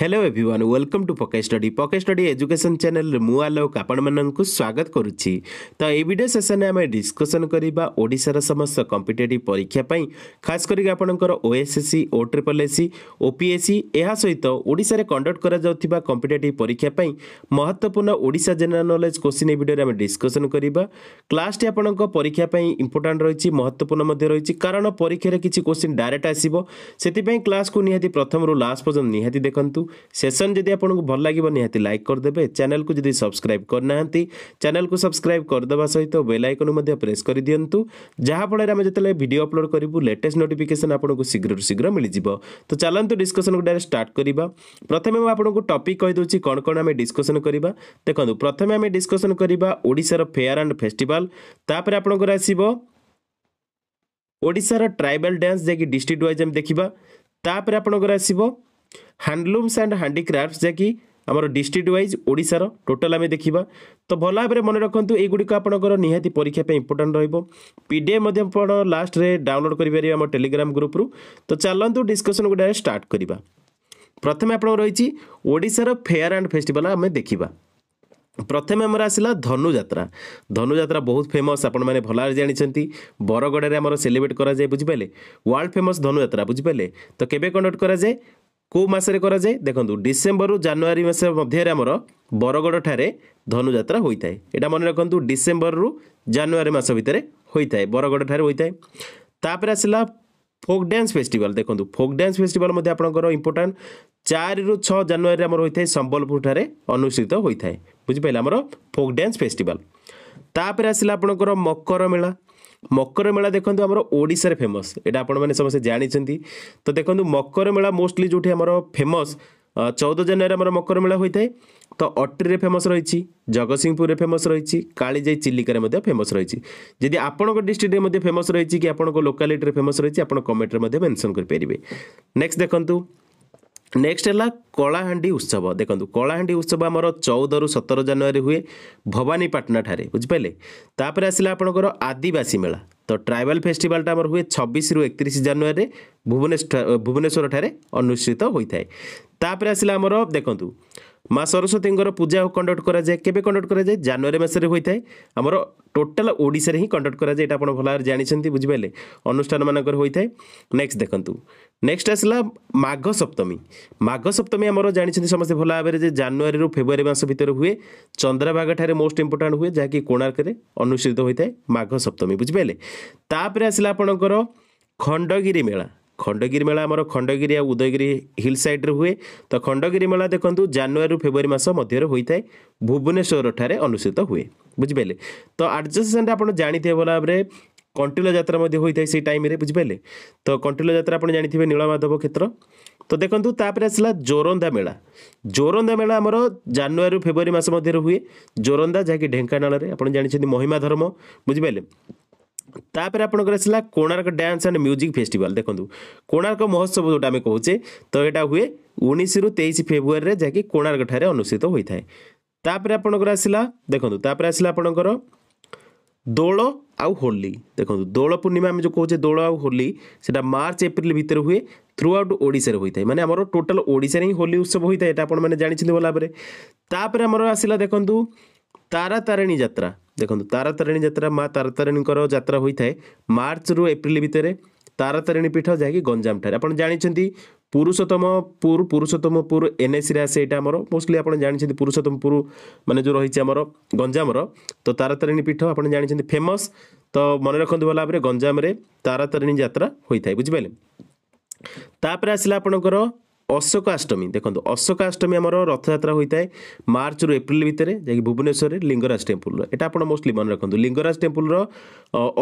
Hello everyone welcome to পকে study পকে study education channel মু আলোক আপনার স্বাগত করুছি তো এই ভিডিও সেসনে আমি ডিসকসন করা ওড়শার সমস্ত কম্পিটেটিভ পরীক্ষা পাই খাস করি আপনার OSSC O triple SC OPSC এর সহিত ওড়শার কন্ডক্ট করা যাওয়া কম্পিটেটিভ পরীক্ষা পাই মহত্বপূর্ণ ওড়শা জেনারেল নলেজ কোশ্চিন এই ভিডিওরে আমি ডিসকসন করা ক্লাসটি আপনার পরীক্ষা পাই ইম্পর্টাট রয়েছে মহত্বপূর্ণ মধ্যে রয়েছে কারণ পরীক্ষার কিছু কোশ্চিন ডাইরেক্ট আসব সেপাই ক্লাসকে নিহতি প্রথমর লাস্ট পর্যন্ত নিহতি দেখুন सेसन जदि आपको भल लगे निहाती लाइक करदे चैनल को जदि सब्सक्राइब करना चैनल को सब्सक्राइब करदे सहित बेल आइकन प्रेस कर दिंतु जहाँफल आम जिते भिड अपलोड करूँ लेटेस्ट नोटिफिकेसन आपको शीघ्र शीघ्र मिल तो चलते डिस्कसन गुड़ा स्टार्ट करवा प्रथम आपको टपिक कहीदे कौन कौन आम डिस्कसन करवा देखो प्रथम आम डिस्कसन करवा फेयर आंड फेस्टिवल तापर आपंकर ओडार ट्राइबाल डांस जैसे डिस्ट्रिक्ट वाइज आम देखा तापर आपंकर आसब হ্যান্ডলুমস অ্যান্ড হ্যান্ডিক্রাফ্টস যা কি আমার ডিস্ট্রিক্ট ওয়াইজ ওড়িশার টোটাল আমি দেখিবা তো ভাল ভাবে মনে রাখতু এইগুড়ি আপনার নিহতি পরীক্ষা ইম্পর্টাট রহব পিডিএফ আপনার লাস্টে ডাউনলোড করে পারে আমার টেলিগ্রাম গ্রুপ্রু তো চালু ডিসকসন গুড়া স্টার্ট করা প্রথমে আপনার রয়েছে ওড়িশার ফেয়ার অ্যান্ড ফেস্টিভাল আমি দেখিবা ପ୍ରଥମେ ଆମର ଆସିଲା ଧନୁଯାତ୍ରା ଧନୁଯାତ୍ରା ବହୁତ ଫେମସ୍ ଆପଣମାନେ ଭଲ ଭାବରେ ଜାଣିଛନ୍ତି ବରଗଡ଼ରେ ଆମର ସେଲିବ୍ରେଟ୍ କରାଯାଏ ବୁଝିପାରିଲେ ୱାର୍ଲଡ଼ ଫେମସ୍ ଧନୁଯାତ୍ରା ବୁଝିପାରିଲେ ତ କେବେ କଣ୍ଡକ୍ଟ କରାଯାଏ କେଉଁ ମାସରେ କରାଯାଏ ଦେଖନ୍ତୁ ଡିସେମ୍ବରରୁ ଜାନୁଆରୀ ମାସ ମଧ୍ୟରେ ଆମର ବରଗଡ଼ଠାରେ ଧନୁଯାତ୍ରା ହୋଇଥାଏ ଏଇଟା ମନେ ରଖନ୍ତୁ ଡିସେମ୍ବରରୁ ଜାନୁଆରୀ ମାସ ଭିତରେ ହୋଇଥାଏ ବରଗଡ଼ଠାରେ ହୋଇଥାଏ ତାପରେ ଆସିଲା ଫୋକ୍ ଡ୍ୟାନ୍ସ ଫେଷ୍ଟିଭାଲ୍ ଦେଖନ୍ତୁ ଫୋକ୍ ଡ୍ୟାନ୍ସ ଫେଷ୍ଟିଭାଲ୍ ମଧ୍ୟ ଆପଣଙ୍କର ଇମ୍ପୋର୍ଟାଣ୍ଟ ଚାରିରୁ ଛଅ ଜାନୁଆରୀରେ ଆମର ହୋଇଥାଏ ସମ୍ବଲପୁରଠାରେ ଅନୁଷ୍ଠିତ ହୋଇଥାଏ ବୁଝିପାରିଲେ ଆମର ଫୋକ୍ ଡ୍ୟାନ୍ସ ଫେଷ୍ଟିଭାଲ୍ ତାପରେ ଆସିଲା ଆପଣଙ୍କର ମକର ମେଳା ମକର ମେଳା ଦେଖନ୍ତୁ ଆମର ଓଡ଼ିଶାରେ ଫେମସ୍ ଏଇଟା ଆପଣମାନେ ସମସ୍ତେ ଜାଣିଛନ୍ତି ତ ଦେଖନ୍ତୁ ମକର ମେଳା ମୋଷ୍ଟଲି ଯେଉଁଠି ଆମର ଫେମସ୍ ଚଉଦ ଜାନୁଆରୀ ଆମର ମକର ମେଳା ହୋଇଥାଏ ତ ଅଟ୍ରିରେ ଫେମସ୍ ରହିଛି ଜଗତସିଂହପୁରରେ ଫେମସ୍ ରହିଛି କାଳିଜାଇ ଚିଲିକାରେ ମଧ୍ୟ ଫେମସ୍ ରହିଛି ଯଦି ଆପଣଙ୍କ ଡିଷ୍ଟ୍ରିକ୍ଟରେ ମଧ୍ୟ ଫେମସ୍ ରହିଛି କି ଆପଣଙ୍କ ଲୋକାଲିଟିରେ ଫେମସ୍ ରହିଛି ଆପଣ କମେଣ୍ଟରେ ମଧ୍ୟ ମେନସନ୍ କରିପାରିବେ ନେକ୍ସଟ ଦେଖନ୍ତୁ ନେକ୍ସଟ ହେଲା କଳାହାଣ୍ଡି ଉତ୍ସବ ଦେଖନ୍ତୁ କଳାହାଣ୍ଡି ଉତ୍ସବ ଆମର ଚଉଦରୁ ସତର ଜାନୁଆରୀ ହୁଏ ଭବାନୀପାଟଣାଠାରେ ବୁଝିପାରିଲେ ତାପରେ ଆସିଲା ଆପଣଙ୍କର ଆଦିବାସୀ ମେଳା ତ ଟ୍ରାଇବାଲ୍ ଫେଷ୍ଟିଭାଲଟା ଆମର ହୁଏ ଛବିଶରୁ ଏକତିରିଶ ଜାନୁଆରୀରେ ଭୁବନେଶ୍ୱରଠାରେ ଅନୁଷ୍ଠିତ ହୋଇଥାଏ ତାପରେ ଆସିଲା ଆମର ଦେଖନ୍ତୁ ମା ସରସ୍ୱତୀଙ୍କର ପୂଜା କଣ୍ଡକ୍ଟ କରାଯାଏ କେବେ କଣ୍ଡକ୍ଟ କରାଯାଏ ଜାନୁଆରୀ ମାସରେ ହୋଇଥାଏ ଆମର ଟୋଟାଲ ଓଡ଼ିଶାରେ ହିଁ କଣ୍ଡକ୍ଟ କରାଯାଏ ଏଇଟା ଆପଣ ଭଲ ଭାବରେ ଜାଣିଛନ୍ତି ବୁଝିପାରିଲେ ଅନୁଷ୍ଠାନମାନଙ୍କର ହୋଇଥାଏ ନେକ୍ସଟ ଦେଖନ୍ତୁ ନେକ୍ସଟ ଆସିଲା ମାଘ ସପ୍ତମୀ ମାଘ ସପ୍ତମୀ ଆମର ଜାଣିଛନ୍ତି ସମସ୍ତେ ଭଲ ଭାବରେ ଯେ ଜାନୁଆରୀରୁ ଫେବୃଆରୀ ମାସ ଭିତରେ ହୁଏ ଚନ୍ଦ୍ରଭାଗାଠାରେ ମୋଷ୍ଟ ଇମ୍ପୋର୍ଟାଣ୍ଟ ହୁଏ ଯାହାକି କୋଣାର୍କରେ ଅନୁଷ୍ଠିତ ହୋଇଥାଏ ମାଘ ସପ୍ତମୀ ବୁଝିପାରିଲେ ତାପରେ ଆସିଲା ଆପଣଙ୍କର ଖଣ୍ଡଗିରି ମେଳା খণ্ডগিরি মেলা আমার খণ্ডগিরি আর উদয়গিরি হিল সাইড্রে হুয়ে তো খণ্ডগিরি মেলা দেখুন জানুয়ারি ফেব্রুয়ারি মাস মধ্যে হয়ে ভুবনেশ্বরঠারে অনুষ্ঠিত হুয়ে বুঝিপারে তো আডজস্টমেন্ট আপনার জাঁথে ভাল ভাবে কণ্টিল যাত্রা মধ্যে হয়ে থাকে সেই টাইমে বুঝিপারে তো কণ্টিল যাত্রা আপনার জাঁথিবে নীলমাধব ক্ষেত্র তো দেখুন তাপরে আসলা জোরন্দা মেলা জোরন্দা মেলা আমার জানুয়ারি ফেব্রুয়ারি মাস মধ্যে হুয়ে জোরন্দা যাকে ঢেঙ্কানাড়ে আপনার জাঁচান মহিমা ধর্ম বুঝিপারে তাপরে আপনার আসলা Konark dance and music festival দেখুন কোণার্ক মহোৎসব যেটা আমি কৌছে তো এটা হুয়ে উনিশ রু তেইশ ফেব্রুয়ারি যা কি কোণার্ক ঠারে অনুষ্ঠিত হয়ে থাকে তাপরে আপনার আসলা দেখুন তাপরে আসলা আপনার দোল আউ হোলি দেখুন দোল পূর্ণিমা আমি যে কৌছে দোল আউ হোলি সেটা মার্চ এপ্রিল ভিতরে হুয়ে থ্রু আউট ওড়িশার হয়ে থাকে মানে আমার টোটাল ওড়িশার হি হোলি উৎসব হয়ে থাকে এটা আপনার জাঁচান ভালো ভাবে তাপরে আমার আসলা দেখুন ତାରାତାରିଣୀ ଯାତ୍ରା ଦେଖନ୍ତୁ ତାରାତାରିଣୀ ଯାତ୍ରା ମା ତାରାତାରିଣୀଙ୍କର ଯାତ୍ରା ହୋଇଥାଏ ମାର୍ଚ୍ଚରୁ ଏପ୍ରିଲ ଭିତରେ ତାରାତାରିଣୀ ପୀଠ ଯାହାକି ଗଞ୍ଜାମଠାରେ ଆପଣ ଜାଣିଛନ୍ତି ପୁରୁଷୋତ୍ତମପୁର ପୁରୁଷୋତ୍ତମପୁର ଏନ୍ଏସିରେ ଆସେ ଏଇଟା ଆମର ମୋଷ୍ଟଲି ଆପଣ ଜାଣିଛନ୍ତି ପୁରୁଷୋତ୍ତମପୁର ମାନେ ଯେଉଁ ରହିଛି ଆମର ଗଞ୍ଜାମର ତ ତାରାତାରିଣୀ ପୀଠ ଆପଣ ଜାଣିଛନ୍ତି ଫେମସ୍ ତ ମନେ ରଖନ୍ତୁ ଭଲ ଭାବରେ ଗଞ୍ଜାମରେ ତାରାତାରିଣୀ ଯାତ୍ରା ହୋଇଥାଏ ବୁଝିପାରିଲେ ତାପରେ ଆସିଲା ଆପଣଙ୍କର ଅଶୋକାଷ୍ଟମୀ ଦେଖନ୍ତୁ ଅଶୋକାଷ୍ଟମୀ ଆମର ରଥଯାତ୍ରା ହୋଇଥାଏ ମାର୍ଚ୍ଚରୁ ଏପ୍ରିଲ ଭିତରେ ଯାଇକି ଭୁବନେଶ୍ୱରରେ ଲିଙ୍ଗରାଜ ଟେମ୍ପୁଲର ଏଇଟା ଆପଣ ମୋଷ୍ଟଲି ମନେ ରଖନ୍ତୁ ଲିଙ୍ଗରାଜ ଟେମ୍ପୁଲର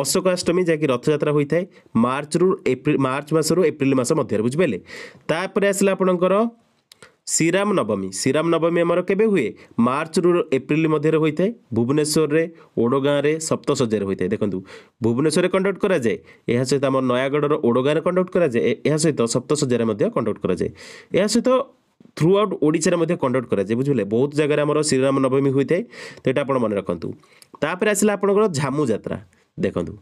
ଅଶୋକାଷ୍ଟମୀ ଯାହାକି ରଥଯାତ୍ରା ହୋଇଥାଏ ମାର୍ଚ୍ଚରୁ ଏପ୍ରିଲ ମାର୍ଚ୍ଚ ମାସରୁ ଏପ୍ରିଲ ମାସ ମଧ୍ୟରେ ବୁଝିପାରିଲେ ତାପରେ ଆସିଲା ଆପଣଙ୍କର ଶ୍ରୀରାମ ନବମୀ ଶ୍ରୀରାମ ନବମୀ ଆମର କେବେ ହୁଏ ମାର୍ଚ୍ଚରୁ ଏପ୍ରିଲ ମଧ୍ୟରେ ହୋଇଥାଏ ଭୁବନେଶ୍ୱରରେ ଓଡ଼ଗାଁରେ ସପ୍ତଶଯ୍ୟାରେ ହୋଇଥାଏ ଦେଖନ୍ତୁ ଭୁବନେଶ୍ୱରରେ କଣ୍ଡକ୍ଟ କରାଯାଏ ଏହା ସହିତ ଆମ ନୟାଗଡ଼ର ଓଡ଼ଗାଁରେ କଣ୍ଡକ୍ଟ କରାଯାଏ ଏହା ସହିତ ସପ୍ତଶଯ୍ୟାରେ ମଧ୍ୟ କଣ୍ଡକ୍ଟ କରାଯାଏ ଏହା ସହିତ ଥ୍ରୁ ଆଉଟ୍ ଓଡ଼ିଶାରେ ମଧ୍ୟ କଣ୍ଡକ୍ଟ କରାଯାଏ ବୁଝିଲେ ବହୁତ ଜାଗାରେ ଆମର ଶ୍ରୀରାମ ନବମୀ ହୋଇଥାଏ হয়ে থাকে তো এটা আপনার মনে রাখতু তাপরে আসলে ଦେଖନ୍ତୁ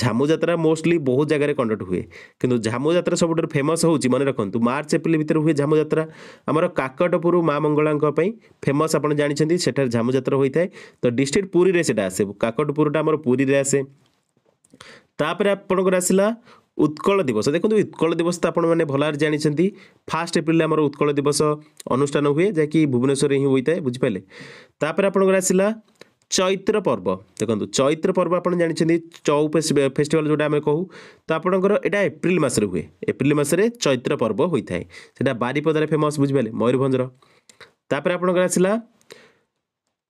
ଝାମୁଯାତ୍ରା ମୋଷ୍ଟଲି ବହୁତ ଜାଗାରେ କଣ୍ଡକ୍ଟ ହୁଏ କିନ୍ତୁ ଝାମୁଯାତ୍ରା ସବୁଠାରୁ ଫେମସ୍ ହେଉଛି ମନେ ରଖନ୍ତୁ ମାର୍ଚ୍ଚ ଏପ୍ରିଲ ଭିତରେ ହୁଏ ଝାମୁଯାତ୍ରା ଆମର କାକଟପୁର ମା ମଙ୍ଗଳାଙ୍କ ପାଇଁ ଫେମସ୍ ଆପଣ ଜାଣିଛନ୍ତି ସେଠାରେ ଝାମୁଯାତ୍ରା ହୋଇଥାଏ ତ ଡିଷ୍ଟ୍ରିକ୍ଟ ପୁରୀରେ ସେଇଟା ଆସେ କାକଟପୁରଟା ଆମର ପୁରୀରେ ଆସେ ତାପରେ ଆପଣଙ୍କର ଆସିଲା ଉତ୍କଳ ଦିବସ ଦେଖନ୍ତୁ ଉତ୍କଳ ଦିବସ ତ ଆପଣମାନେ ଭଲରେ ଜାଣିଛନ୍ତି ଫାଷ୍ଟ ଏପ୍ରିଲରେ ଆମର ଉତ୍କଳ ଦିବସ ଅନୁଷ୍ଠାନ ହୁଏ ଯାହାକି ଭୁବନେଶ୍ୱରରେ ହିଁ ହୋଇଥାଏ ବୁଝିପାରିଲେ ତାପରେ ଆପଣଙ୍କର ଆସିଲା ଚୈତ୍ର ପର୍ବ ଦେଖନ୍ତୁ ଚୈତ୍ର ପର୍ବ ଆପଣ ଜାଣିଛନ୍ତି ଚଉ ଫେଷ୍ଟିଭାଲ୍ ଯେଉଁଟା ଆମେ କହୁ ତ ଆପଣଙ୍କର ଏଇଟା ଏପ୍ରିଲ ମାସରେ ହୁଏ ଏପ୍ରିଲ ମାସରେ ଚୈତ୍ର ପର୍ବ ହୋଇଥାଏ ସେଇଟା ବାରିପଦାରେ ଫେମସ୍ ବୁଝିପାରିଲେ ମୟୂରଭଞ୍ଜର ତାପରେ ଆପଣଙ୍କର ଆସିଲା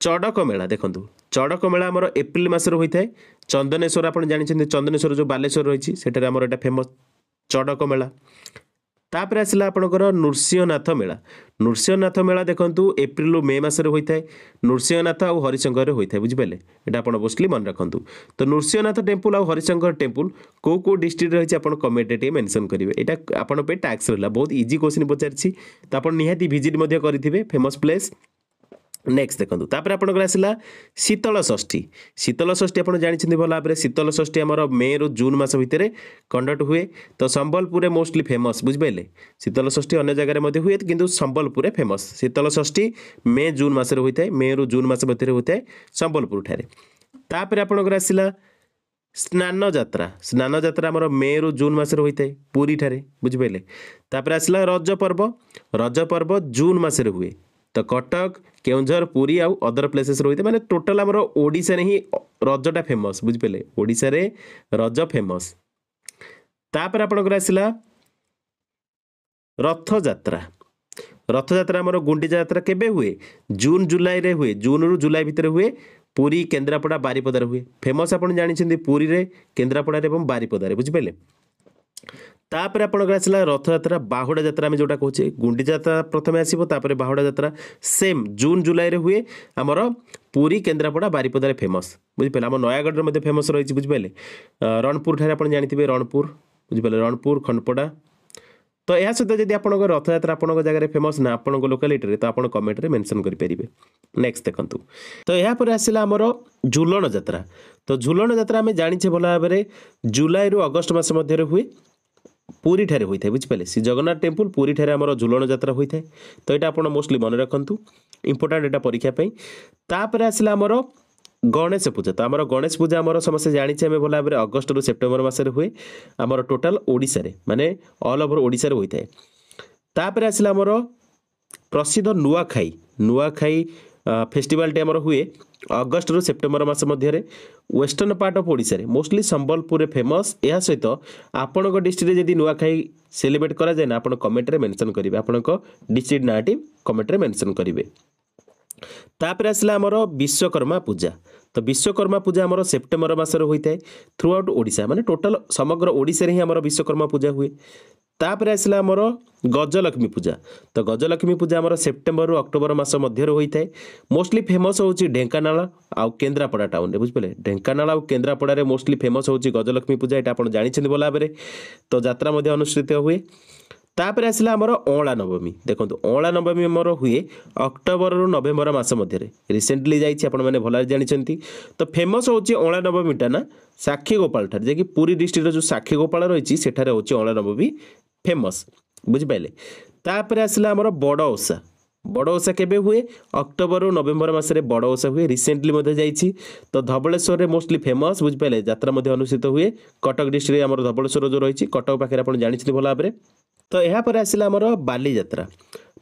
ଚଡ଼କ ମେଳା ଦେଖନ୍ତୁ ଚଡ଼କ ମେଳା ଆମର ଏପ୍ରିଲ ମାସରେ ହୋଇଥାଏ ଚନ୍ଦନେଶ୍ୱର ଆପଣ ଜାଣିଛନ୍ତି ଚନ୍ଦନେଶ୍ୱର ଯେଉଁ ବାଲେଶ୍ୱର ରହିଛି ସେଠାରେ ଆମର ଏଇଟା ଫେମସ୍ ଚଡ଼କ ମେଳା ତାପରେ ଆସିଲା ଆପଣଙ୍କର ନୃସିଂହନାଥ ମେଳା ନୃସିଂହନାଥ ମେଳା ଦେଖନ୍ତୁ ଏପ୍ରିଲରୁ ମେ ମାସରେ ହୋଇଥାଏ ନୃସିଂହନାଥ ଆଉ ହରିଶଙ୍କରରେ ହୋଇଥାଏ ବୁଝିପାରିଲେ ଏଇଟା ଆପଣ ମୋଷ୍ଟଲି ମନେ ରଖନ୍ତୁ ତ ନୃସିଂହନାଥ ଟେମ୍ପୁଲ ଆଉ ହରିଶଙ୍କର ଟେମ୍ପୁଲ କେଉଁ କେଉଁ ଡିଷ୍ଟ୍ରିକ୍ଟରେ ରହିଛି ଆପଣ କମେଣ୍ଟରେ ଟିକେ ମେନସନ୍ କରିବେ ଏଇଟା ଆପଣଙ୍କ ପାଇଁ ଟ୍ୟାକ୍ସ ରହିଲା ବହୁତ ଇଜି କୋଶ୍ଚିନ୍ ପଚାରିଛି ତ ଆପଣ ନିହାତି ଭିଜିଟ୍ ମଧ୍ୟ କରିଥିବେ ଫେମସ୍ ପ୍ଲେସ୍ ନେକ୍ସଟ ଦେଖନ୍ତୁ ତାପରେ ଆପଣଙ୍କର ଆସିଲା ଶୀତଳ ଷଷ୍ଠୀ ଶୀତଳ ଷଷ୍ଠୀ ଆପଣ ଜାଣିଛନ୍ତି ଭଲ ଭାବରେ ଶୀତଳ ଷଷ୍ଠୀ ଆମର ମେରୁ ଜୁନ୍ ମାସ ଭିତରେ କଣ୍ଡକ୍ଟ ହୁଏ ତ ସମ୍ବଲପୁରରେ ମୋଷ୍ଟଲି ଫେମସ୍ ବୁଝିପାରିଲେ ଶୀତଳ ଷଷ୍ଠୀ ଅନ୍ୟ ଜାଗାରେ ମଧ୍ୟ ହୁଏ କିନ୍ତୁ ସମ୍ବଲପୁରରେ famous Sital Sasthi May June ମାସରେ ହୋଇଥାଏ ମେରୁ ଜୁନ୍ ମାସ ମଧ୍ୟରେ ହୋଇଥାଏ ସମ୍ବଲପୁରଠାରେ ତାପରେ ଆପଣଙ୍କର ଆସିଲା ସ୍ନାନ ଯାତ୍ରା ସ୍ନାନ ଯାତ୍ରା ଆମର ମେରୁ ଜୁନ୍ ମାସରେ ହୋଇଥାଏ ପୁରୀଠାରେ ବୁଝିପାରିଲେ ତାପରେ ଆସିଲା ରଜ ପର୍ବ ରଜ ପର୍ବ ଜୁନ୍ ମାସରେ ହୁଏ ତ କଟକ କେଉଁଝର ପୁରୀ ଆଉ ଅଦର ପ୍ଲେସେସ୍ ରହିଥାଏ ମାନେ ଟୋଟାଲ୍ ଆମର ଓଡ଼ିଶାରେ ହିଁ ରଜଟା ଫେମସ୍ ବୁଝିପାରିଲେ ଓଡ଼ିଶାରେ ରଜ ଫେମସ୍ ତାପରେ ଆପଣଙ୍କର ଆସିଲା ରଥଯାତ୍ରା ରଥଯାତ୍ରା ଆମର ଗୁଣ୍ଡିଚା ଯାତ୍ରା କେବେ ହୁଏ ଜୁନ୍ ଜୁଲାଇରେ ହୁଏ ଜୁନ୍ରୁ ଜୁଲାଇ ଭିତରେ ହୁଏ ପୁରୀ କେନ୍ଦ୍ରାପଡ଼ା ବାରିପଦାରେ ହୁଏ ଫେମସ୍ ଆପଣ ଜାଣିଛନ୍ତି ପୁରୀରେ କେନ୍ଦ୍ରାପଡ଼ାରେ ଏବଂ ବାରିପଦାରେ ବୁଝିପାରିଲେ তাপরে আপনার আসলা রথযাত্রা বাহুড়া যাত্রা আমি যেটা কুচে গুন্ডি যাত্রা প্রথমে আসব তাপরে বাহুড়া যাত্রা সেম জুন জুলাইরে হুয়ে আমার পুরী কেন্দ্রাপড়া বারিপদার ফেমস বুঝিপারে আমার নয়াগড়ের মধ্যে ফেমস রয়েছে বুঝিপারে রণপুর ঠারে আপনার জাঁথিবে রণপুর বুঝিপারে রণপুর খণ্ডপড়া তো ଏହା ସହିତ ଯଦି ଆପଣଙ୍କ ରଥଯାତ୍ରା ଆପଣଙ୍କ ଜାଗାରେ ଫେମସ୍ ନା ଆପଣଙ୍କ ଲୋକାଲିଟିରେ ତ ଆପଣ କମେଣ୍ଟରେ ମେନସନ୍ କରିପାରିବେ ନେକ୍ସଟ ଦେଖନ୍ତୁ ତ ଏହାପରେ ଆସିଲା ଆମର ଝୁଲଣ ଯାତ୍ରା ତ ଝୁଲଣ ଯାତ୍ରା ଆମେ ଜାଣିଛେ ଭଲ ଭାବରେ ଜୁଲାଇରୁ ଅଗଷ୍ଟ ମାସ ମଧ୍ୟରେ ହୁଏ ପୁରୀଠାରେ ହୋଇଥାଏ ବୁଝିପାରିଲେ ଶ୍ରୀ ଜଗନ୍ନାଥ ଟେମ୍ପଲ୍ ପୁରୀଠାରେ ଆମର ଝୁଲଣ ଯାତ୍ରା ହୋଇଥାଏ ତ ଏଇଟା ଆପଣ ମୋଷ୍ଟଲି ମନେ ରଖନ୍ତୁ ଇମ୍ପୋର୍ଟାଣ୍ଟ ଏଇଟା ପରୀକ୍ଷା ପାଇଁ ତାପରେ ଆସିଲା ଆମର ଗଣେଶ ପୂଜା ତ ଆମର ଗଣେଶ ପୂଜା ଆମର ସମସ୍ତେ ଜାଣିଛେ ଆମେ ଭଲ ଭାବରେ ଅଗଷ୍ଟରୁ ସେପ୍ଟେମ୍ବର ମାସରେ ହୁଏ ଆମର ଟୋଟାଲ ଓଡ଼ିଶାରେ ମାନେ ଅଲ୍ ଓଭର ଓଡ଼ିଶାରେ ହୋଇଥାଏ ତାପରେ ଆସିଲା ଆମର ପ୍ରସିଦ୍ଧ ନୂଆଖାଇ ନୂଆଖାଇ ଫେଷ୍ଟିଭାଲ୍ଟି ଆମର ହୁଏ ଅଗଷ୍ଟରୁ ସେପ୍ଟେମ୍ବର ମାସ ମଧ୍ୟରେ ୱେଷ୍ଟର୍ଣ୍ଣ ପାର୍ଟ ଅଫ୍ ଓଡ଼ିଶାରେ ମୋଷ୍ଟଲି ସମ୍ବଲପୁରରେ ଫେମସ୍ ଏହା ସହିତ ଆପଣଙ୍କ ଡିଷ୍ଟ୍ରିକ୍ଟରେ ଯଦି ନୂଆଖାଇ ସେଲିବ୍ରେଟ୍ କରାଯାଏ ନା ଆପଣ କମେଣ୍ଟରେ ମେନସନ୍ କରିବେ ଆପଣଙ୍କ ଡିଷ୍ଟ୍ରିକ୍ଟ ନାଁଟି କମେଣ୍ଟରେ ମେନସନ୍ କରିବେ ତାପରେ ଆସିଲା ଆମର ବିଶ୍ୱକର୍ମା ପୂଜା ତ ବିଶ୍ୱକର୍ମା ପୂଜା ଆମର ସେପ୍ଟେମ୍ବର ମାସରେ ହୋଇଥାଏ ଥ୍ରୁ ଆଉଟ୍ ଓଡ଼ିଶା ମାନେ ଟୋଟାଲ ସମଗ୍ର ଓଡ଼ିଶାରେ ହିଁ ଆମର ବିଶ୍ୱକର୍ମା ପୂଜା ହୁଏ ତାପରେ ଆସିଲା ଆମର ଗଜଲକ୍ଷ୍ମୀ ପୂଜା ତ ଗଜଲକ୍ଷ୍ମୀ ପୂଜା ଆମର ସେପ୍ଟେମ୍ବରରୁ ଅକ୍ଟୋବର ମାସ ମଧ୍ୟରେ ହୋଇଥାଏ ମୋଷ୍ଟଲି ଫେମସ୍ ହେଉଛି ଢେଙ୍କାନାଳ ଆଉ କେନ୍ଦ୍ରାପଡ଼ା ଟାଉନରେ ବୁଝିପାରିଲେ ଢେଙ୍କାନାଳ ଆଉ କେନ୍ଦ୍ରାପଡ଼ାରେ ମୋଷ୍ଟଲି ଫେମସ୍ ହେଉଛି ଗଜଲକ୍ଷ୍ମୀ ପୂଜା ଏଇଟା ଆପଣ ଜାଣିଛନ୍ତି ଭଲ ଭାବରେ ତ ଯାତ୍ରା ମଧ୍ୟ ଅନୁଷ୍ଠିତ ହୁଏ ତାପରେ ଆସିଲା ଆମର ଅଁଳା ନବମୀ ଦେଖନ୍ତୁ ଅଁଳା ନବମୀ ଆମର ହୁଏ ଅକ୍ଟୋବରରୁ ନଭେମ୍ବର ମାସ ମଧ୍ୟରେ ରିସେଣ୍ଟଲି ଯାଇଛି ଆପଣମାନେ ଭଲରେ ଜାଣିଛନ୍ତି ତ ଫେମସ୍ ହେଉଛି ଅଁଳା ନବମୀଟା ନା ସାକ୍ଷୀ ଗୋପାଳଠାରେ ଯାଇକି ପୁରୀ ଡିଷ୍ଟ୍ରିକ୍ଟର ଯେଉଁ ସାକ୍ଷୀ ଗୋପାଳ ରହିଛି ସେଠାରେ ହେଉଛି ଅଁଳା ନବମୀ ଫେମସ୍ ବୁଝିପାରିଲେ ତାପରେ ଆସିଲା ଆମର ବଡ଼ ଓଷା ବଡ଼ ଓଷା କେବେ ହୁଏ ଅକ୍ଟୋବରରୁ ନଭେମ୍ବର ମାସରେ ବଡ଼ ଓଷା ହୁଏ ରିସେଣ୍ଟଲି ମଧ୍ୟ ଯାଇଛି ତ ଧବଳେଶ୍ୱରରେ ମୋଷ୍ଟଲି ଫେମସ୍ ବୁଝିପାରିଲେ ଯାତ୍ରା ମଧ୍ୟ ଅନୁଷ୍ଠିତ ହୁଏ କଟକ ଡିଷ୍ଟ୍ରିକ୍ଟରେ ଆମର ଧବଳେଶ୍ୱର ଯେଉଁ ରହିଛି କଟକ ପାଖରେ ଆପଣ ଜାଣିଛନ୍ତି ଭଲ ଭାବରେ ତ ଏହାପରେ ଆସିଲା ଆମର ବାଲିଯାତ୍ରା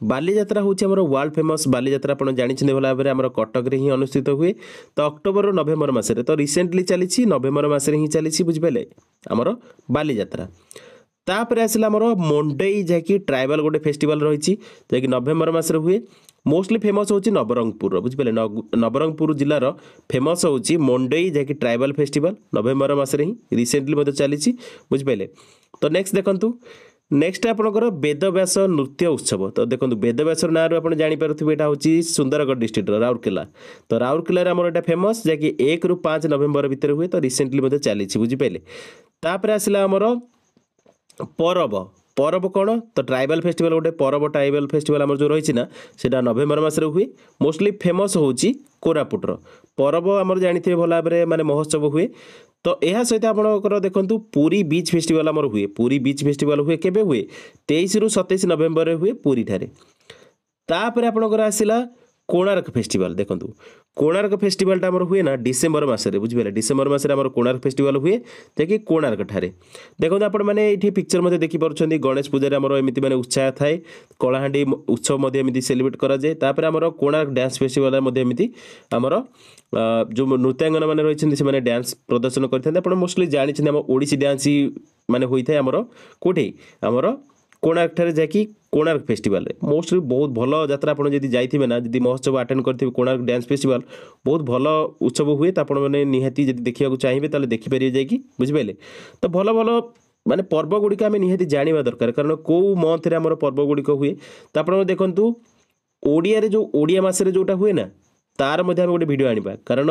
ବାଲିଯାତ୍ରା ହେଉଛି ଆମର ୱାର୍ଲଡ଼ ଫେମସ୍ ବାଲିଯାତ୍ରା ଆପଣ ଜାଣିଛନ୍ତି ଭଲ ଭାବରେ ଆମର କଟକରେ ହିଁ ଅନୁଷ୍ଠିତ ହୁଏ ତ ଅକ୍ଟୋବର ନଭେମ୍ବର ମାସରେ ତ ରିସେଣ୍ଟଲି ଚାଲିଛି ନଭେମ୍ବର ମାସରେ ହିଁ ଚାଲିଛି ବୁଝିପାରିଲେ ଆମର ବାଲିଯାତ୍ରା ତାପରେ ଆସିଲା ଆମର ମଣ୍ଡେଇ ଯାହାକି ଟ୍ରାଇବାଲ୍ ଗୋଟେ ଫେଷ୍ଟିଭାଲ୍ ରହିଛି ଯାହାକି ନଭେମ୍ବର ମାସରେ ହୁଏ ମୋଷ୍ଟଲି ଫେମସ୍ ହେଉଛି ନବରଙ୍ଗପୁରର ବୁଝିପାରିଲେ ନବରଙ୍ଗପୁର ଜିଲ୍ଲାର ଫେମସ୍ ହେଉଛି ମଣ୍ଡେଇ ଯାହାକି ଟ୍ରାଇବାଲ୍ ଫେଷ୍ଟିଭାଲ୍ ନଭେମ୍ବର ମାସରେ ହିଁ ରିସେଣ୍ଟଲି ମଧ୍ୟ ଚାଲିଛି ବୁଝିପାରିଲେ ତ ନେକ୍ସଟ ଦେଖନ୍ତୁ ନେକ୍ସଟ ଆପଣଙ୍କର ବେଦବ୍ୟାସ ନୃତ୍ୟ ଉତ୍ସବ ତ ଦେଖନ୍ତୁ ବେଦବ୍ୟାସର ନାଁରୁ ଆପଣ ଜାଣିପାରୁଥିବେ ଏଇଟା ହେଉଛି ସୁନ୍ଦରଗଡ଼ ଡିଷ୍ଟ୍ରିକ୍ଟର ରାଉରକେଲା ତ ରାଉରକେଲାରେ ଆମର ଏଇଟା ଫେମସ୍ ଯାହାକି ଏକରୁ ପାଞ୍ଚ ନଭେମ୍ବର ଭିତରେ ହୁଏ ତ ରିସେଣ୍ଟଲି ମଧ୍ୟ ଚାଲିଛି ବୁଝିପାରିଲେ ତାପରେ ଆସିଲା ଆମର ପରବ ପରବ କ'ଣ ତ ଟ୍ରାଇବାଲ୍ ଫେଷ୍ଟିଭାଲ୍ ଗୋଟେ ପରବ ଟ୍ରାଇବାଲ୍ ଫେଷ୍ଟିଭାଲ୍ ଆମର ଯେଉଁ ରହିଛି ନା ସେଇଟା ନଭେମ୍ବର ମାସରେ ହୁଏ ମୋଷ୍ଟଲି ଫେମସ୍ ହେଉଛି କୋରାପୁଟର ପରବ ଆମର ଜାଣିଥିବେ ଭଲ ଭାବରେ ମାନେ ମହୋତ୍ସବ ହୁଏ ତ ଏହା ସହିତ ଆପଣଙ୍କର ଦେଖନ୍ତୁ ପୁରୀ ବିଚ୍ ଫେଷ୍ଟିଭାଲ୍ ଆମର ହୁଏ ପୁରୀ ବିଚ୍ ଫେଷ୍ଟିଭାଲ୍ ହୁଏ କେବେ ହୁଏ ତେଇଶରୁ ସତେଇଶ ନଭେମ୍ବରରେ ହୁଏ ପୁରୀଠାରେ ତାପରେ ଆପଣଙ୍କର ଆସିଲା କୋଣାର୍କ ଫେଷ୍ଟିଭାଲ୍ ଦେଖନ୍ତୁ କୋଣାର୍କ ଫେଷ୍ଟିଭାଲ୍ଟା ଆମର ହୁଏ ନା ଡିସେମ୍ବର ମାସରେ ବୁଝିପାରିଲେ ଡିସେମ୍ବର ମାସରେ ଆମର କୋଣାର୍କ ଫେଷ୍ଟିଭାଲ୍ ହୁଏ ଯାହାକି କୋଣାର୍କଠାରେ ଦେଖନ୍ତୁ ଆପଣମାନେ ଏଇଠି ପିକ୍ଚର ମଧ୍ୟ ଦେଖିପାରୁଛନ୍ତି ଗଣେଶ ପୂଜାରେ ଆମର ଏମିତି ମାନେ ଉତ୍ସାହ ଥାଏ କଳାହାଣ୍ଡି ଉତ୍ସବ ମଧ୍ୟ ଏମିତି ସେଲିବ୍ରେଟ୍ କରାଯାଏ ତାପରେ ଆମର କୋଣାର୍କ ଡ୍ୟାନ୍ସ ଫେଷ୍ଟିଭାଲ୍ରେ ମଧ୍ୟ ଏମିତି ଆମର ଯେଉଁ ନୃତ୍ୟାଙ୍ଗନମାନେ ରହିଛନ୍ତି ସେମାନେ ଡ୍ୟାନ୍ସ ପ୍ରଦର୍ଶନ କରିଥାନ୍ତି ଆପଣ ମୋଷ୍ଟଲି ଜାଣିଛନ୍ତି ଆମ ଓଡ଼ିଶୀ ଡ୍ୟାନ୍ସ ମାନେ ହୋଇଥାଏ ଆମର କେଉଁଠି ଆମର କୋଣାର୍କଠାରେ ଯାହାକି कोणार्क फेस्टिवल मोस्टली बहुत भल जा जाइए ना जी महोत्सव आटेड करेंगे कोणार्क डांस फेस्टिवल बहुत भल उत्सव हुए तो आपति देखा चाहिए तो देखिपर जा बुझे तो भल भल मान पर्व गुड़ी आम निहती जाणी दरकार कारण कौ मंथ पर्वगुड़िक हुए तो आप देखूँ ओडिया जो ओडिया मसरे जोटा हुए ना তার মধ্যে আমি গোটে ভিডিও আনিবা কারণ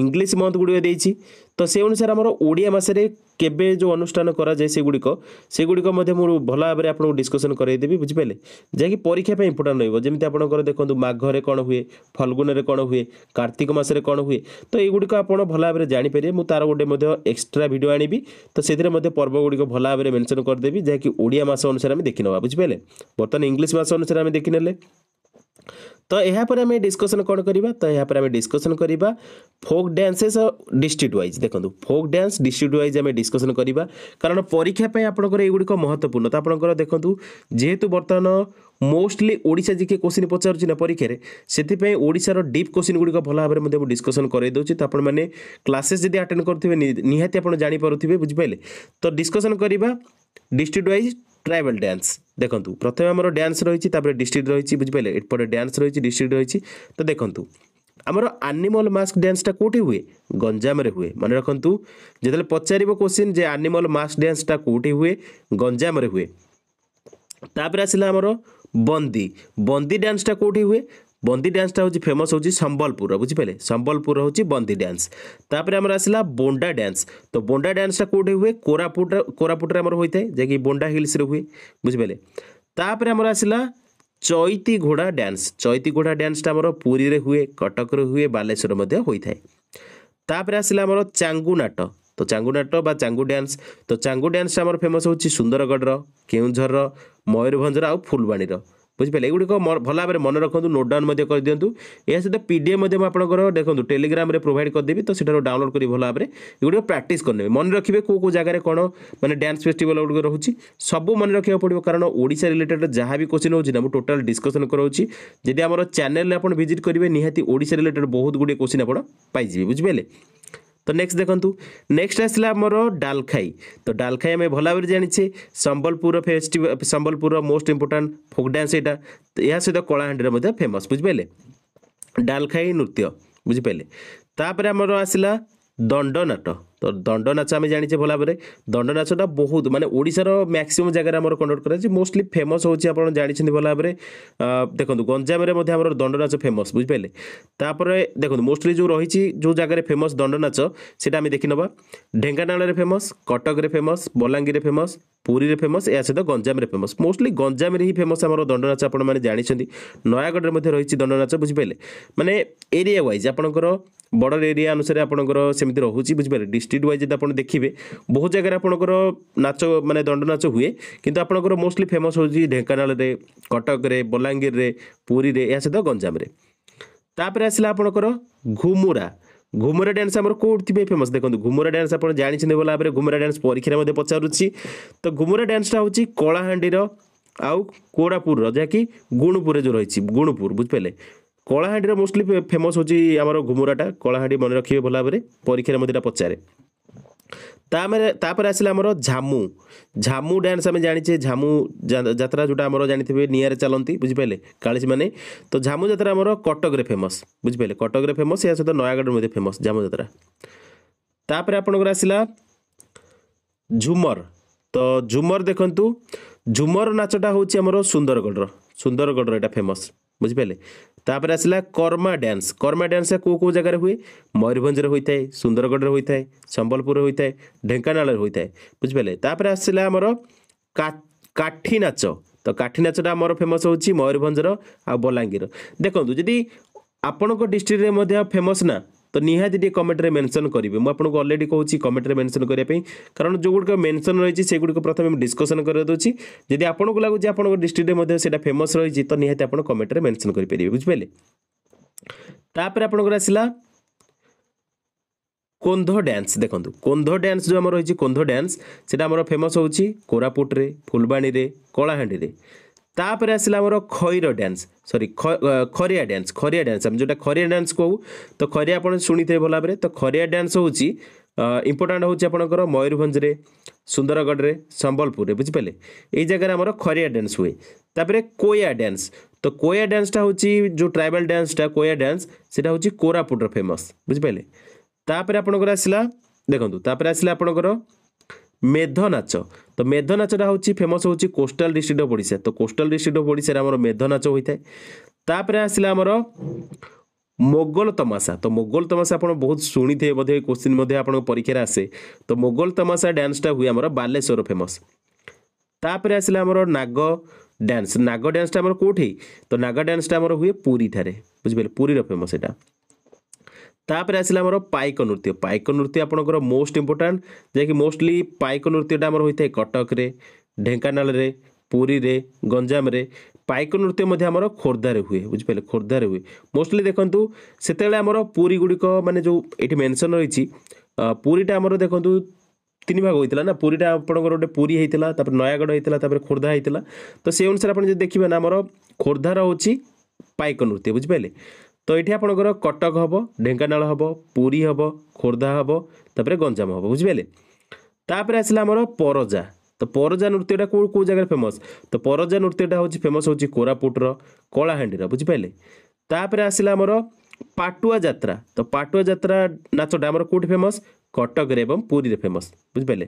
ইংলিশ মন্থ গুড়িক দিয়েছি তো সে অনুসারে আমার ওড়িয়া মাসে কেবে যে অনুষ্ঠান করা যায় সেগুড়িক সেগুড়িক মধ্যে মু ভাল ভাবে আপনার ডিসকসন করাই দেবি বুঝিপারে যাকি পরীক্ষা পাই ইম্পর্টাট রহব যেমি আপনার দেখুন মাঘরে কোণ হুয়ে ফল্গুনের কোণ হুয়ে কার্তিক মাসে কোণ হুয়ে তো এইগুড়িক আপনার ভাল ভাবে জাঁপারে মু তার গোটে মধ্যে এক্সট্রা ভিডিও আনিবি তো সেতিরে মধ্যে পর্বগুড়িক ভাল ভাবে মেনশন করেদেবি যাকি ওড়িয়া মাস অনুসারে আমি দেখি নেওয়া বুঝিপারে বর্তমানে ইংলিশ মাস অনুসারে আমি দেখি নেলে ତ ଏହାପରେ ଆମେ ଡିସ୍କସନ୍ କ'ଣ କରିବା ତ ଏହାପରେ ଆମେ ଡିସ୍କସନ୍ କରିବା ଫୋକ୍ ଡ୍ୟାନ୍ସେସ୍ ଡିଷ୍ଟ୍ରିକ୍ଟ ୱାଇଜ୍ ଦେଖନ୍ତୁ ଫୋକ୍ ଡ୍ୟାନ୍ସ ଡିଷ୍ଟ୍ରିକ୍ଟ ୱାଇଜ୍ ଆମେ ଡିସ୍କସନ୍ କରିବା କାରଣ ପରୀକ୍ଷା ପାଇଁ ଆପଣଙ୍କର ଏଗୁଡ଼ିକ ମହତ୍ତ୍ୱପୂର୍ଣ୍ଣ ତ ଆପଣଙ୍କର ଦେଖନ୍ତୁ ଯେହେତୁ ବର୍ତ୍ତମାନ ମୋଷ୍ଟଲି ଓଡ଼ିଶା ଜିକେ କୋଶ୍ଚିନ୍ ପଚାରୁଛି ନା ପରୀକ୍ଷାରେ ସେଥିପାଇଁ ଓଡ଼ିଶାର ଡିପ୍ କୋଶ୍ଚିନ୍ ଗୁଡ଼ିକ ଭଲ ଭାବରେ ମଧ୍ୟ ମୁଁ ଡିସ୍କସନ୍ କରାଇ ଦେଉଛି ତ ଆପଣମାନେ କ୍ଲାସେସ୍ ଯଦି ଆଟେଣ୍ଡ କରୁଥିବେ ନିହାତି ଆପଣ ଜାଣିପାରୁଥିବେ ବୁଝିପାରିଲେ ତ ଡିସ୍କସନ୍ କରିବା ଡିଷ୍ଟ୍ରିକ୍ଟ ୱାଇଜ୍ ট্রাইবাল ড্যান্স দেখন্তু প্রথমে আমার ড্যান্স রয়েছে তারপরে ডিস্ট্রিক্ট রয়েছে বুঝিপারে এপটে ড্যান্স রয়েছে ডিস্ট্রিক্ট রয়েছে তো দেখন্তু আমার আনিমল মাস্ক ড্যান্সটা কোটি হুয়ে গঞ্জামে হুয়ে মনে রাখতু যেতে পচারিব কোশ্চিন যে আনিমল মাস্ক ড্যান্সটা কোটি হুয়ে গঞ্জামে হুয়ে তাপরে আসলে আমার বন্দি বন্দি ড্যান্সটা কোটি হুয়ে বন্দি ড্যান্সটা হচ্ছে ফেমস হচ্ছে সম্বলপুর বুঝিপারে সম্বলপুর হচ্ছে বন্দি ড্যান্স তাপরে আমার আসলা বোন্ডা ড্যান্স তো বোন্ডা ড্যান্সটা কোটি হুয়ে কোরাপুট কোরাপুটরে আমার হয়ে থাকে যে কি বোন্ডা হিলসরে হুয়ে বুঝিপারে তাপরে আমার আসলা চৈতি ঘোড়া ড্যান্স চৈতি ঘোড়া ড্যান্সটা আমার পুরীরে হুয়ে কটকরে হুয়ে বালেশ্বর মধ্যে হয়ে থাকে তাপরে আসলে আমার চাঙ্গু নাট তো চাঙ্গু নাট বা চাঙ্গু ড্যান্স তো চাঙ্গু ড্যান্সটা আমার ফেমস হচ্ছে সুন্দরগড়র কেউঝরর ময়ূরভঞ্জর আউ ফুলবাণীর ବୁଝିପାରିଲେ ଏଗୁଡ଼ିକ ଭଲ ଭାବରେ ମନେ ରଖନ୍ତୁ ନୋଟ୍ ଡାଉନ୍ ମଧ୍ୟ କରିଦିଅନ୍ତୁ ଏହା ସହିତ ପି ଡି ଏଫ୍ ମଧ୍ୟ ମୁଁ ଆପଣଙ୍କର ଦେଖନ୍ତୁ ଟେଲିଗ୍ରାମରେ ପ୍ରୋଭାଇଡ଼ କରିଦେବି ତ ସେଠାରୁ ଡାଉନଲୋଡ଼ କରି ଭଲ ଭାବରେ ଏଗୁଡ଼ିକ ପ୍ରାକ୍ଟିସ୍ କରିନେବେ ମନେ ରଖିବେ କେଉଁ କେଉଁ ଜାଗାରେ କ'ଣ ମାନେ ଡ୍ୟାନ୍ସ ଫେଷ୍ଟିଭାଲ୍ ଗୁଡ଼ିକ ରହୁଛି ସବୁ ମନେ ରଖିବାକୁ ପଡ଼ିବ କାରଣ ଓଡ଼ିଶା ରିଲେଟେଡ୍ ଯାହା ବି କୋଶ୍ଚିନ୍ ହେଉଛି ନା ମୁଁ ଟୋଟାଲ ଡିସ୍କସନ୍ କରାଉଛି ଯଦି ଆମର ଚ୍ୟାନେଲ୍ରେ ଆପଣ ଭିଜିଟ୍ କରିବେ ନିହାତି ଓଡ଼ିଶା ରିଲେଟେଡ୍ ବହୁତ ଗୁଡ଼ିଏ କୋଶ୍ଚିନ୍ ଆପଣ ପାଇଯିବେ ବୁଝିପାରିଲେ নেক্সট দেখুন নেক্সট আসলে আমার ডালখাই তো ডালখাই আমি ভালো ভাবে জাঁছে Sambalpur festive Sambalpur most important folk dance এটা ଏହା ସହିତ କଳାହାଣ୍ଡିରେ ମଧ୍ୟ ଫେମସ୍ ବୁଝିପାରିଲେ ଡାଲଖାଇ ନୃତ୍ୟ ବୁଝିପାରିଲେ ତାପରେ ଆମର ଆସିଲା ଦଣ୍ଡନାଟ তো দণ্ড নাচ আমি জানিছে ভাল ভাবে দণ্ড নাচটা বহুত মানে ওড়িশার ম্যাক্সিমম জায়গায় আমার কন্ডক্ট করা হয়েছে মোস্টলি ফেমস হচ্ছে আপনার জাঁচান ভাল ভাবে দেখুন গঞ্জামের মধ্যে আমার দণ্ড নাচ ফেমস বুঝিপারে তাপরে দেখুন মোস্টলি যে রয়েছে যে জায়গায় ফেমস দণ্ড নাচ সেটা আমি দেখি নেবা ঢেঙ্কানাড়ের ফেমস কটকরে ফেমস বଲାଙ୍ଗୀରରେ ଫେମସ୍ ପୁରୀରେ ଫେମସ୍ ଏହା ସହିତ ଗଞ୍ଜାମରେ ଫେମସ୍ ମୋଷ୍ଟଲି ଗଞ୍ଜାମରେ ହିଁ ଫେମସ୍ ଆମର ଦଣ୍ଡନାଚ ଆପଣମାନେ ଜାଣିଛନ୍ତି ନୟାଗଡ଼ରେ ମଧ୍ୟ ରହିଛି ଦଣ୍ଡନାଚ ବୁଝିପାରିଲେ ମାନେ ଏରିଆ ୱାଇଜ୍ ଆପଣଙ୍କର ବର୍ଡ଼ର ଏରିଆ ଅନୁସାରେ ଆପଣଙ୍କର ସେମିତି ରହୁଛି ବୁଝିପାରିଲେ ডিস্ট্রিক্ট ୱାଇଜ୍ ଯଦି ଆପଣ ଦେଖିବେ ବହୁତ ଜାଗାରେ ଆପଣଙ୍କର ନାଚ ମାନେ ଦଣ୍ଡନାଚ ହୁଏ କିନ୍ତୁ ଆପଣଙ୍କର ମୋଷ୍ଟଲି ଫେମସ୍ ହେଉଛି ଢେଙ୍କାନାଳରେ କଟକରେ ବଲାଙ୍ଗୀରରେ ପୁରୀରେ ଏହା ସହିତ ଗଞ୍ଜାମରେ ତାପରେ ଆସିଲା ଆପଣଙ୍କର ଘୁମୁରା ଘୁମୁରା ଡ୍ୟାନ୍ସ ଆମର କେଉଁଥିପାଇଁ ଫେମସ୍ ଦେଖନ୍ତୁ ଘୁମୁରା ଡ୍ୟାନ୍ସ ଆପଣ ଜାଣିଛନ୍ତି ବୋଲା ଭାବରେ ଘୁମୁରା ଡ୍ୟାନ୍ସ ପରୀକ୍ଷାରେ ମଧ୍ୟ ପଚାରୁଛି ତ ଘୁମୁରା ଡ୍ୟାନ୍ସଟା ହେଉଛି କଳାହାଣ୍ଡିର ଆଉ କୋରାପୁରର ଯାହାକି ଗୁଣୁପୁରରେ ଯେଉଁ ରହିଛି ଗୁଣୁପୁର ବୁଝିପାରିଲେ କଳାହାଣ୍ଡିର ମୋଷ୍ଟଲି ଫେମସ୍ ହେଉଛି ଆମର ଘୁମୁରାଟା କଳାହାଣ୍ଡି ମନେ ରଖିବେ ଭଲ ଭାବରେ ପରୀକ୍ଷାରେ ମଧ୍ୟ ଏଇଟା ପଚାରେ ତାପରେ ତାପରେ ଆସିଲା ଆମର ଝାମୁ ଝାମୁ ଡ୍ୟାନ୍ସ ଆମେ ଜାଣିଛେ ଝାମୁ ଯାତ୍ରା ଯେଉଁଟା ଆମର ଜାଣିଥିବେ ନିଆଁରେ ଚାଲନ୍ତି ବୁଝିପାରିଲେ କାଳିସୀମାନେ ତ ଝାମୁ ଯାତ୍ରା ଆମର କଟକରେ ଫେମସ୍ ବୁଝିପାରିଲେ କଟକରେ ଫେମସ୍ ଏହା ସହିତ ନୟାଗଡ଼ ମଧ୍ୟ ଫେମସ୍ ଝାମୁ ଯାତ୍ରା ତାପରେ ଆପଣଙ୍କର ଆସିଲା ଝୁମର ତ ଝୁମର ଦେଖନ୍ତୁ ଝୁମର ନାଚଟା ହେଉଛି ଆମର ସୁନ୍ଦରଗଡ଼ର ସୁନ୍ଦରଗଡ଼ର ଏଇଟା ଫେମସ୍ ବୁଝିପାରିଲେ ତାପରେ ଆସିଲା କର୍ମା ଡ୍ୟାନ୍ସ କର୍ମା ଡ୍ୟାନ୍ସ କେଉଁ କେଉଁ ଜାଗାରେ ହୁଏ ମୟୂରଭଞ୍ଜରେ ହୋଇଥାଏ ସୁନ୍ଦରଗଡ଼ରେ ହୋଇଥାଏ ସମ୍ବଲପୁରରେ ହୋଇଥାଏ ଢେଙ୍କାନାଳରେ ହୋଇଥାଏ ବୁଝିପାରିଲେ ତାପରେ ଆସିଲା ଆମର କାଠି ନାଚ ତ କାଠି ନାଚଟା ଆମର ଫେମସ୍ ହେଉଛି ମୟୂରଭଞ୍ଜର ଆଉ ବଲାଙ୍ଗୀର ଦେଖନ୍ତୁ ଯଦି ଆପଣଙ୍କ ଡିଷ୍ଟ୍ରିକ୍ଟରେ ମଧ୍ୟ ଫେମସ୍ ନା ତ ନିହାତି ଟିକେ କମେଣ୍ଟରେ ମେନସନ୍ କରିବେ ମୁଁ ଆପଣଙ୍କୁ ଅଲରେଡ଼ି କହୁଛି କମେଣ୍ଟରେ ମେନସନ୍ କରିବା ପାଇଁ କାରଣ ଯେଉଁଗୁଡ଼ିକ ମେନସନ୍ ରହିଛି ସେଗୁଡ଼ିକ ପ୍ରଥମେ ମୁଁ ଡିସ୍କସନ୍ କରିଦେଉଛି ଯଦି ଆପଣଙ୍କୁ ଲାଗୁଛି ଆପଣଙ୍କ ଡିଷ୍ଟ୍ରିକ୍ଟରେ ମଧ୍ୟ ସେଇଟା ଫେମସ୍ ରହିଛି ତ ନିହାତି ଆପଣ କମେଣ୍ଟରେ ମେନସନ୍ କରିପାରିବେ ବୁଝିପାରିଲେ ତାପରେ ଆପଣଙ୍କର ଆସିଲା কোন্ধ ড্যান্স দেখুন কোন্ধ ড্যান্স যে আমার রয়েছে কোন্ধ ড্যান্স সেটা আমার ফেমস হচ্ছে কোরাপুটে ফুলবাণীরে কলাহাঁড়ি ତାପରେ ଆସିଲା ଆମର ଖଇର dance sorry Kharia dance Kharia dance ଆମେ ଯେଉଁଟା ଖରିଆ ଡ୍ୟାନ୍ସ କହୁ ତ ଖରିଆ ଆପଣ ଶୁଣିଥିବେ ଭଲ ଭାବରେ ତ ଖରିଆ ଡ୍ୟାନ୍ସ ହେଉଛି ଇମ୍ପୋର୍ଟାଣ୍ଟ ହେଉଛି ଆପଣଙ୍କର ମୟୂରଭଞ୍ଜରେ ସୁନ୍ଦରଗଡ଼ରେ ସମ୍ବଲପୁରରେ ବୁଝିପାରିଲେ ଏଇ ଜାଗାରେ ଆମର ଖରିଆ ଡ୍ୟାନ୍ସ ହୁଏ ତାପରେ କୋୟା ଡ୍ୟାନ୍ସ ତ କୋୟା ଡ୍ୟାନ୍ସଟା ହେଉଛି ଯେଉଁ ଟ୍ରାଇବାଲ୍ ଡ୍ୟାନ୍ସଟା କୋୟା ଡ୍ୟାନ୍ସ ସେଇଟା ହେଉଛି କୋରାପୁଟର ଫେମସ୍ ବୁଝିପାରିଲେ ତାପରେ ଆପଣଙ୍କର ଆସିଲା ଦେଖନ୍ତୁ ତାପରେ ଆସିଲା ଆପଣଙ୍କର মেଧ ନାଚ ତ ମେଧ ନାଚଟା ହେଉଛି ଫେମସ୍ ହେଉଛି କୋଷ୍ଟାଲ ଡିଷ୍ଟ୍ରିକ୍ଟ ଅଫ୍ ଓଡ଼ିଶା ତ କୋଷ୍ଟାଲ ଡିଷ୍ଟ୍ରିକ୍ଟ ଅଫ୍ ଓଡ଼ିଶାରେ ଆମର ମେଧ ନାଚ ହୋଇଥାଏ ତାପରେ ଆସିଲା ଆମର ମୋଗଲ ତମାସା ତ ମୋଗଲ ତମାସା ଆପଣ ବହୁତ ଶୁଣିଥିବେ ବୋଧେ ଏ କୋଶ୍ଚିନ୍ ମଧ୍ୟ ଆପଣଙ୍କ ପରୀକ୍ଷାରେ ଆସେ ତ ମୋଗଲ ତମାସା ଡ୍ୟାନ୍ସଟା ହୁଏ ଆମର ବାଲେଶ୍ୱର ଫେମସ୍ ତାପରେ ଆସିଲା ଆମର ନାଗ ଡ୍ୟାନ୍ସ ନାଗ ଡ୍ୟାନ୍ସଟା ଆମର କେଉଁଠି ତ ନାଗ ଡ୍ୟାନ୍ସଟା ଆମର ହୁଏ ପୁରୀଠାରେ ବୁଝିପାରିଲେ ପୁରୀର ଫେମସ୍ ଏଇଟା ତାପରେ ଆସିଲା ଆମର ପାଇକ ନୃତ୍ୟ ପାଇକ ନୃତ୍ୟ ଆପଣଙ୍କର ମୋଷ୍ଟ ଇମ୍ପୋର୍ଟାଣ୍ଟ ଯାହାକି ମୋଷ୍ଟଲି ପାଇକ ନୃତ୍ୟଟା ଆମର ହୋଇଥାଏ କଟକରେ ଢେଙ୍କାନାଳରେ ପୁରୀରେ ଗଞ୍ଜାମରେ ପାଇକ ନୃତ୍ୟ ମଧ୍ୟ ଆମର ଖୋର୍ଦ୍ଧାରେ ହୁଏ ବୁଝିପାରିଲେ ଖୋର୍ଦ୍ଧାରେ ହୁଏ ମୋଷ୍ଟଲି ଦେଖନ୍ତୁ ସେତେବେଳେ ଆମର ପୁରୀ ଗୁଡ଼ିକ ମାନେ ଯେଉଁ ଏଠି ମେନସନ୍ ରହିଛି ପୁରୀଟା ଆମର ଦେଖନ୍ତୁ ତିନି ଭାଗ ହୋଇଥିଲା ନା ପୁରୀଟା ଆପଣଙ୍କର ଗୋଟେ ପୁରୀ ହେଇଥିଲା ତାପରେ ନୟାଗଡ଼ ହେଇଥିଲା ତାପରେ ଖୋର୍ଦ୍ଧା ହେଇଥିଲା ତ ସେଇ ଅନୁସାରେ ଆପଣ ଯଦି ଦେଖିବେ ନା ଆମର ଖୋର୍ଦ୍ଧାର ହେଉଛି ପାଇକ ନୃତ୍ୟ ବୁଝିପାରିଲେ ତ ଏଠି ଆପଣଙ୍କର କଟକ ହେବ ଢେଙ୍କାନାଳ ହେବ ପୁରୀ ହେବ ଖୋର୍ଦ୍ଧା ହେବ ତାପରେ ଗଞ୍ଜାମ ହେବ ବୁଝିପାରିଲେ ତାପରେ ଆସିଲା ଆମର ପରଜା ତ ପରଜା ନୃତ୍ୟଟା କେଉଁ କେଉଁ ଜାଗାରେ ଫେମସ୍ ତ ପରଜା ନୃତ୍ୟଟା ହେଉଛି ଫେମସ୍ ହେଉଛି କୋରାପୁଟର କଳାହାଣ୍ଡିର ବୁଝିପାରିଲେ ତାପରେ ଆସିଲା ଆମର ପାଟୁଆ ଯାତ୍ରା ତ ପାଟୁଆ ଯାତ୍ରା ନାଚଟା ଆମର କେଉଁଠି ଫେମସ୍ କଟକରେ ଏବଂ ପୁରୀରେ ଫେମସ୍ ବୁଝିପାରିଲେ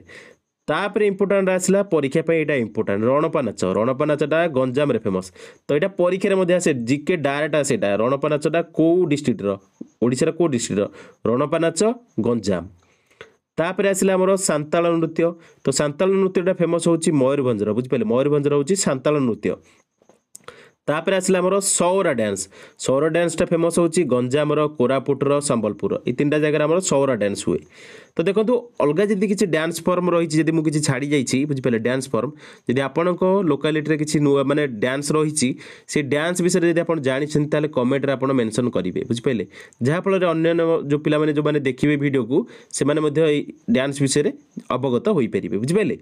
ତାପରେ ଇମ୍ପୋର୍ଟାଣ୍ଟ ଆସିଲା ପରୀକ୍ଷା ପାଇଁ ଏଇଟା ଇମ୍ପୋର୍ଟାଣ୍ଟ ରଣପା ନାଚ ରଣପା ନାଚଟା ଗଞ୍ଜାମରେ ଫେମସ୍ ତ ଏଇଟା ପରୀକ୍ଷାରେ ମଧ୍ୟ ଆସେ ଜିକେ ଡାଇରେକ୍ଟ ଆସେ ଏଇଟା ରଣପା ନାଚଟା କେଉଁ ଡିଷ୍ଟ୍ରିକ୍ଟର ଓଡ଼ିଶାର କେଉଁ ଡିଷ୍ଟ୍ରିକ୍ଟର ରଣପା ନାଚ ଗଞ୍ଜାମ ତାପରେ ଆସିଲା ଆମର ସାନ୍ତାଳ ନୃତ୍ୟ ତ ସାନ୍ତାଳ ନୃତ୍ୟଟା ଫେମସ୍ ହେଉଛି ମୟୂରଭଞ୍ଜର ବୁଝିପାରିଲେ ମୟୂରଭଞ୍ଜର ହେଉଛି ସାନ୍ତାଳ ନୃତ୍ୟ ତାପରେ ଆସିଲା ଆମର ସୌର ଡ୍ୟାନ୍ସ ସୌର ଡ୍ୟାନ୍ସଟା ଫେମସ୍ ହେଉଛି ଗଞ୍ଜାମର କୋରାପୁଟର ସମ୍ବଲପୁର ଏଇ ତିନିଟା ଜାଗାରେ ଆମର ସୌର ଡ୍ୟାନ୍ସ ହୁଏ ତ ଦେଖନ୍ତୁ ଅଲଗା ଯଦି କିଛି ଡ୍ୟାନ୍ସ ଫର୍ମ ରହିଛି ଯଦି ମୁଁ କିଛି ଛାଡ଼ି ଯାଇଛି ବୁଝିପାରିଲେ ଡ୍ୟାନ୍ସ ଫର୍ମ ଯଦି ଆପଣଙ୍କ ଲୋକାଲିଟିରେ କିଛି ନୂଆ ମାନେ ଡ୍ୟାନ୍ସ ରହିଛି ସେ ଡ୍ୟାନ୍ସ ବିଷୟରେ ଯଦି ଆପଣ ଜାଣିଛନ୍ତି ତାହେଲେ କମେଣ୍ଟରେ ଆପଣ ମେନସନ୍ କରିବେ ବୁଝିପାରିଲେ ଯାହାଫଳରେ ଅନ୍ୟାନ୍ୟ ଯେଉଁ ପିଲାମାନେ ଯେଉଁମାନେ ଦେଖିବେ ଭିଡ଼ିଓକୁ ସେମାନେ ମଧ୍ୟ ଏଇ ଡ୍ୟାନ୍ସ ବିଷୟରେ ଅବଗତ ହୋଇପାରିବେ ବୁଝିପାରିଲେ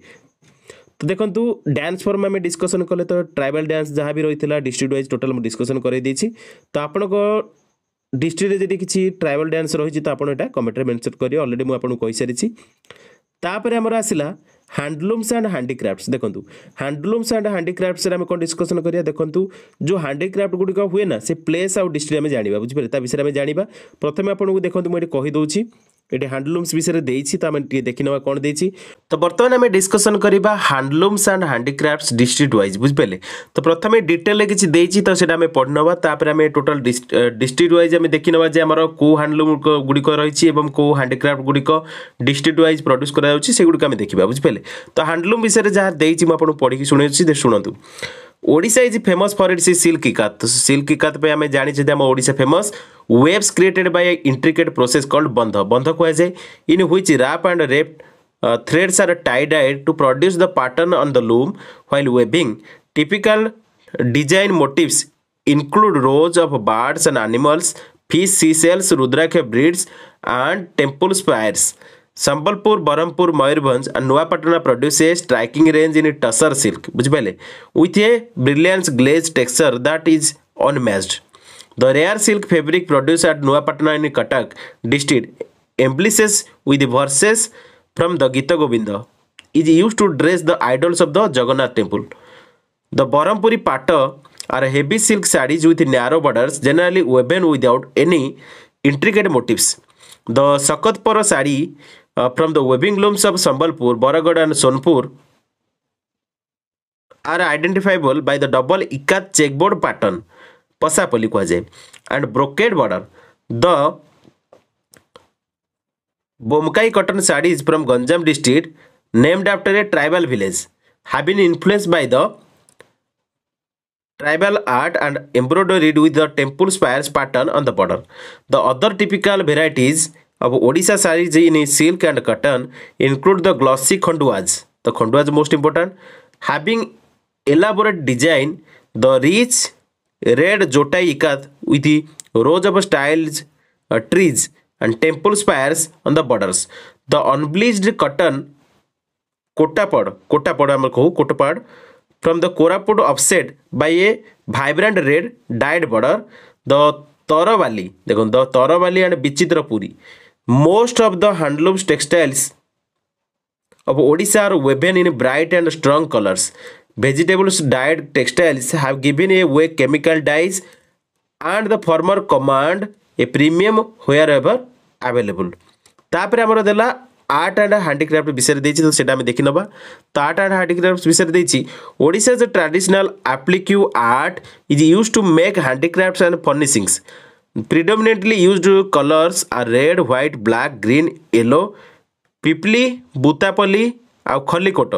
তো দেখন্তু ଡ୍ୟାନ୍ସ ଫର୍ମ ଆମେ ଡିସ୍କସନ୍ କଲେ ତ ଟ୍ରାଇବାଲ୍ ଡ୍ୟାନ୍ସ ଯାହା ବି ରହିଥିଲା ଡିଷ୍ଟ୍ରିକ୍ଟ ୱାଇଜ୍ ଟୋଟାଲ୍ ମୁଁ ଡିସ୍କସନ୍ କରାଇଦେଇଛି ତ ଆପଣଙ୍କ ডিস্ট্রিক্টে যদি কিছু ট্রাইবাল ড্যান্স রয়েছে তো আপনার এটা কমেন্টরে মেনশন করি অলরেডি মু আপনার কইসারিছি তাপরে আমার আসিলা হ্যান্ডলুমস অ্যান্ড হ্যান্ডিক্রাফ্টস দেখুন হ্যান্ডলুমস অ্যান্ড হ্যান্ডিক্রাফ্টসরে আমি কোন ডিসকসন করিয়া দেখুন যে হ্যান্ডিক্রাফ্ট গুড়িক হুয়ে না সে প্লেস আউ ডিস্ট্রিক্ট আমি জাঁয়া বুঝিপারে তা বিষয়ে আমি জাঁয়া প্রথমে আপনার দেখুন মু এটি কহিদেছি এটি হ্যান্ডলুমস বিষয়ে দিয়েছি তো আমি টিকে দেখি নেওয়া কোণ দিয়েছি তো বর্তমানে আমি ডিসকসন করা handlooms and handicrafts district wise বুঝিপারে তো প্রথমে ডিটেলে কিছু দিয়েছি তো সেটা আমি পড়ি নেওয়া তাপরে আমি টোটাল ডিস্ট্রিক্ট ওয়াইজ আমি দেখি নেওয়া যে আমার কেউ হ্যান্ডলুম গুড়িক রয়েছে এবং কেউ হ্যান্ডিক্রাফট গুড়িক ডিস্ট্রিক্ট ওয়াইজ প্রড্ୟୁସ୍ କରାଯାଉଛି ସେଗୁଡ଼ିକ ଆମେ ଦେଖିବା ବୁଝିପାରିଲେ ତ ହ୍ୟାଣ୍ଡଲୁମ୍ ବିଷୟରେ ଯାହା ଦେଇଛି ମୁଁ ଆପଣଙ୍କୁ ପଢ଼ିକି ଶୁଣାଉଛି ଶୁଣନ୍ତୁ Odisha is famous for its silk ikat तो सिल्क इकत पे आम जाने Odisha famous weaves created by intricate process called bandha bandha कहुए इन ह्विच राप एंड रेप threads are tied to produce the pattern on the loom while weaving typical design motifs include rows of birds and animals fish sea shells rudraksha beads and temple spires Sambalpur Berhampur Mayurbhanj और Nuapatna produce a striking range in tussar silk बुझे with a brilliance glaze texture that is unmatched. The rare silk fabric produced at Nuapatna in Katak district embellishes with verses from the Gita Govinda is used to dress the idols of the Jagannath temple. The Barampuri Pata are heavy silk sarees with narrow borders generally woven without any intricate motifs. The Sakatpara saree uh, from the webbing looms of Sambalpur, Baragad and Sonpur are identifiable by the double ikat checkboard pattern, Pasapoli kwaje, and brocade border. The Bomkai cotton sari is from Ganjam district, named after a tribal village, have been influenced by the tribal art and embroidered with the temple spires pattern on the border. The other typical varieties of Odisha साइज in silk and cotton include the glossy khanduas the khanduas most important having elaborate design the rich red जोटाई ikat with rows of styles trees and temple spires on the borders the unbleached cotton Kotpad Kotpad आम कहू Kotpad from the Koraput offset by a vibrant red dyed border the Tarawali देख the Tarawali and Bichitrapuri most of the handlooms textiles of Odisha are woven in bright and strong colors. Vegetables dyed textiles have given away chemical dyes and the former command a premium wherever available. তারপরে আমার দেলা art and handicraft বিষয়ে দিয়েছি তো সেটা আমি দেখে নেবা তো আর্ট অ্যান্ড হ্যান্ডিক্রাফট বিষয়ে দিয়েছি ওড়িশা যে traditional applique art is used to make handicrafts and furnishings predominantly used colors are red white black green yellow pipli butapalli and Khallikote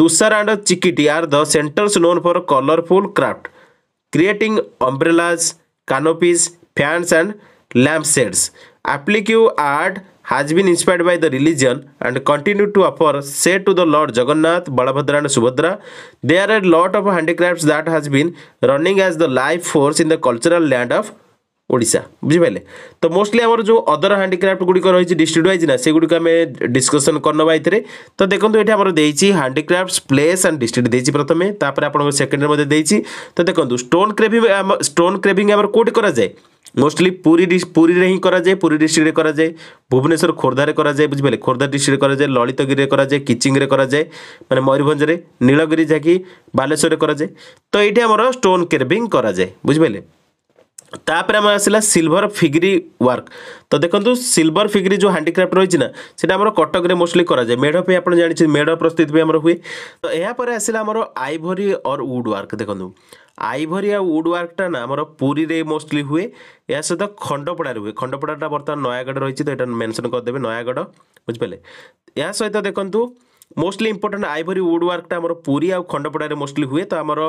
ତୁଷାର and Chikiti are the centres known for colourful craft creating umbrellas canopies fans and lamp shades art has been inspired by the religion and continue to offer say to the Lord Jagannath, Balabhadra and Subhadra. There are a lot of handicrafts that has been running as the life force in the cultural land of Odisha ବୁଝିପାରିଲେ ତ mostly ଆମର ଯେଉଁ other handicraft ଗୁଡ଼ିକ ରହିଛି district wise ନା ସେଗୁଡ଼ିକ ଆମେ discussion କରିନେବା ଏଥିରେ ତ ଦେଖନ୍ତୁ ଏଠି ଆମର ଦେଇଛି ହ୍ୟାଣ୍ଡିକ୍ରାଫ୍ଟ ପ୍ଲେସ୍ ଆଣ୍ଡ ଡିଷ୍ଟ୍ରିକ୍ଟ ଦେଇଛି ପ୍ରଥମେ ତାପରେ ଆପଣଙ୍କ ସେକେଣ୍ଡରେ ମଧ୍ୟ ଦେଇଛି ତ ଦେଖନ୍ତୁ ଷ୍ଟୋନ୍ କ୍ରେଭିଂ ଆମ ଷ୍ଟୋନ୍ କ୍ରେଭିଂ ଆମର କେଉଁଠି କରାଯାଏ মোস্টলি ପୁରୀ ପୁରୀରେ ହିଁ କରାଯାଏ ପୁରୀ ଡିଷ୍ଟ୍ରିକ୍ଟରେ କରାଯାଏ ଭୁବନେଶ୍ୱର ଖୋର୍ଦ୍ଧାରେ କରାଯାଏ ବୁଝିପାରିଲେ ଖୋର୍ଦ୍ଧା ଡିଷ୍ଟ୍ରିକ୍ଟରେ କରାଯାଏ খোর্ধা କରାଯାଏ କିଚିଙ୍ଗରେ କରାଯାଏ ମାନେ ମୟୂରଭଞ୍ଜରେ ନୀଳଗିରି কিচিংরে ବାଲେଶ୍ୱରରେ କରାଯାଏ ତ ଏଇଠି ଆମର ଷ୍ଟୋନ୍ କ୍ରେଭିଂ କରାଯାଏ ବୁଝିପାରିଲେ তাপরে আমার আসলা সিলভর ফিগ্রি ওয়ার্ক তো দেখুন সিলভর ফিগ্রি যে হ্যান্ডিক্রাফ্ট রয়েছে না সেটা আমার কটকরে মোস্টলি করা যায় মেঢ় পাই আপনার জাঁচি মেঢ় প্রস্তুতি পাই আমার হুয়ে তো এরপরে আসলে আমার আইভরি অর উড ওয়ার্ক দেখুন আইভরি আর উড ওয়ার্কটা না আমার পুরীরে মোস্টলি হুয়ে এর সহ খণ্ডপড়ার হুয়ে খণ্ডপড়াটা বর্তমান নয়াগড় রয়েছে তো এটা মেনশন করেদেবে নয়াগড় বুঝিপারে এর সহ দেখুন ମୋଷ୍ଟଲି ଇମ୍ପୋର୍ଟାଣ୍ଟ ଆଇଭରି ଉଡ୍ ୱାର୍କଟା ଆମର ପୁରୀ ଆଉ ଖଣ୍ଡପଡ଼ାରେ ମୋଷ୍ଟଲି ହୁଏ ତ ଆମର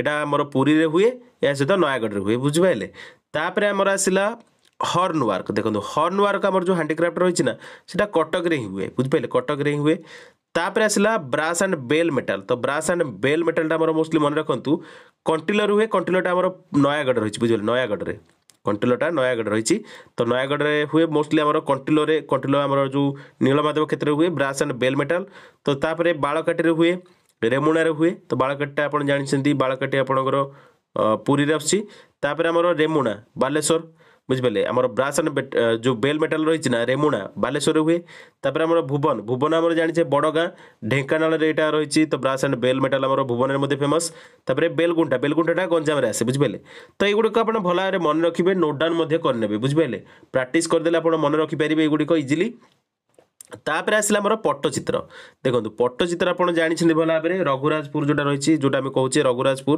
ଏଇଟା ଆମର ପୁରୀରେ ହୁଏ ଏହା ସହିତ ନୟାଗଡ଼ରେ ହୁଏ ବୁଝିପାରିଲେ ତାପରେ ଆମର ଆସିଲା ହର୍ନ ୱାର୍କ ଦେଖନ୍ତୁ ହର୍ନ ୱାର୍କ ଆମର ଯେଉଁ ହ୍ୟାଣ୍ଡିକ୍ରାଫ୍ଟ ରହିଛି ନା ସେଇଟା କଟକରେ ହିଁ ହୁଏ ବୁଝିପାରିଲେ କଟକରେ ହିଁ ହୁଏ ତାପରେ ଆସିଲା ବ୍ରାସ୍ ଆଣ୍ଡ ବେଲ୍ ମେଟାଲ୍ ତ ବ୍ରାସ୍ ଆଣ୍ଡ ବେଲ୍ ମେଟାଲ୍ଟା ଆମର ମୋଷ୍ଟଲି ମନେ ରଖନ୍ତୁ କଣ୍ଟିଲର ହୁଏ କଣ୍ଟିଲଟା ଆମର ନୟାଗଡ଼ ରହିଛି ବୁଝିପାରିଲେ ନୟାଗଡ଼ରେ କଣ୍ଟିଲୋଟା ନୟାଗଡ଼ ରହିଛି ତ ନୟାଗଡ଼ରେ ହୁଏ ମୋଷ୍ଟଲି ଆମର କଣ୍ଟିଲୋରେ କଣ୍ଟିଲୋ ଆମର ଯେଉଁ ନୀଳମାଧବ କ୍ଷେତ୍ରରେ ହୁଏ ବ୍ରାସ୍ ଆଣ୍ଡ ବେଲ୍ ମେଟାଲ୍ ତ ତାପରେ ବାଳକାଟିରେ ହୁଏ ରେମୁଣାରେ ହୁଏ ତ ବାଳକାଟିଟା ଆପଣ ଜାଣିଛନ୍ତି ବାଳକାଟି ଆପଣଙ୍କର ପୁରୀରେ ଆସୁଛି ତାପରେ ଆମର ରେମୁଣା ବାଲେଶ୍ୱର ବୁଝିପାରିଲେ ଆମର ବ୍ରାସ୍ ଆଣ୍ଡ ଯେଉଁ ବେଲ୍ ମେଟାଲ୍ ରହିଛି ନା ରେମୁଣା ବାଲେଶ୍ୱରରେ ହୁଏ ତାପରେ ଆମର ଭୁବନ ଭୁବନ ଆମର ଜାଣିଛେ ବଡ଼ ଗାଁ ଢେଙ୍କାନାଳରେ ଏଇଟା ରହିଛି ତ ବ୍ରାସ୍ ଆଣ୍ଡ ବେଲ୍ ମେଟାଲ୍ ଆମର ଭୁବନରେ ମଧ୍ୟ ଫେମସ୍ ତାପରେ ବେଲଗୁଣ୍ଠା ବେଲଗୁଣ୍ଠାଟା ଗଞ୍ଜାମରେ ଆସେ ବୁଝିପାରିଲେ ତ ଏଇଗୁଡ଼ିକ ଆପଣ ଭଲ ଭାବରେ ମନେ ରଖିବେ ନୋଟ୍ ଡାଉନ୍ ମଧ୍ୟ କରିନେବେ ବୁଝିପାରିଲେ ପ୍ରାକ୍ଟିସ୍ କରିଦେଲେ ଆପଣ ମନେ ରଖିପାରିବେ ଏଗୁଡ଼ିକ ଇଜିଲି তাপরে আসলে আমার পট্টচিত্র দেখুন পট্টচিত্র আপনার জাঁছেন ভাল ভাবে রঘুরাজপুর যেটা রয়েছে যেটা আমি কৌছে রঘুরাজপুর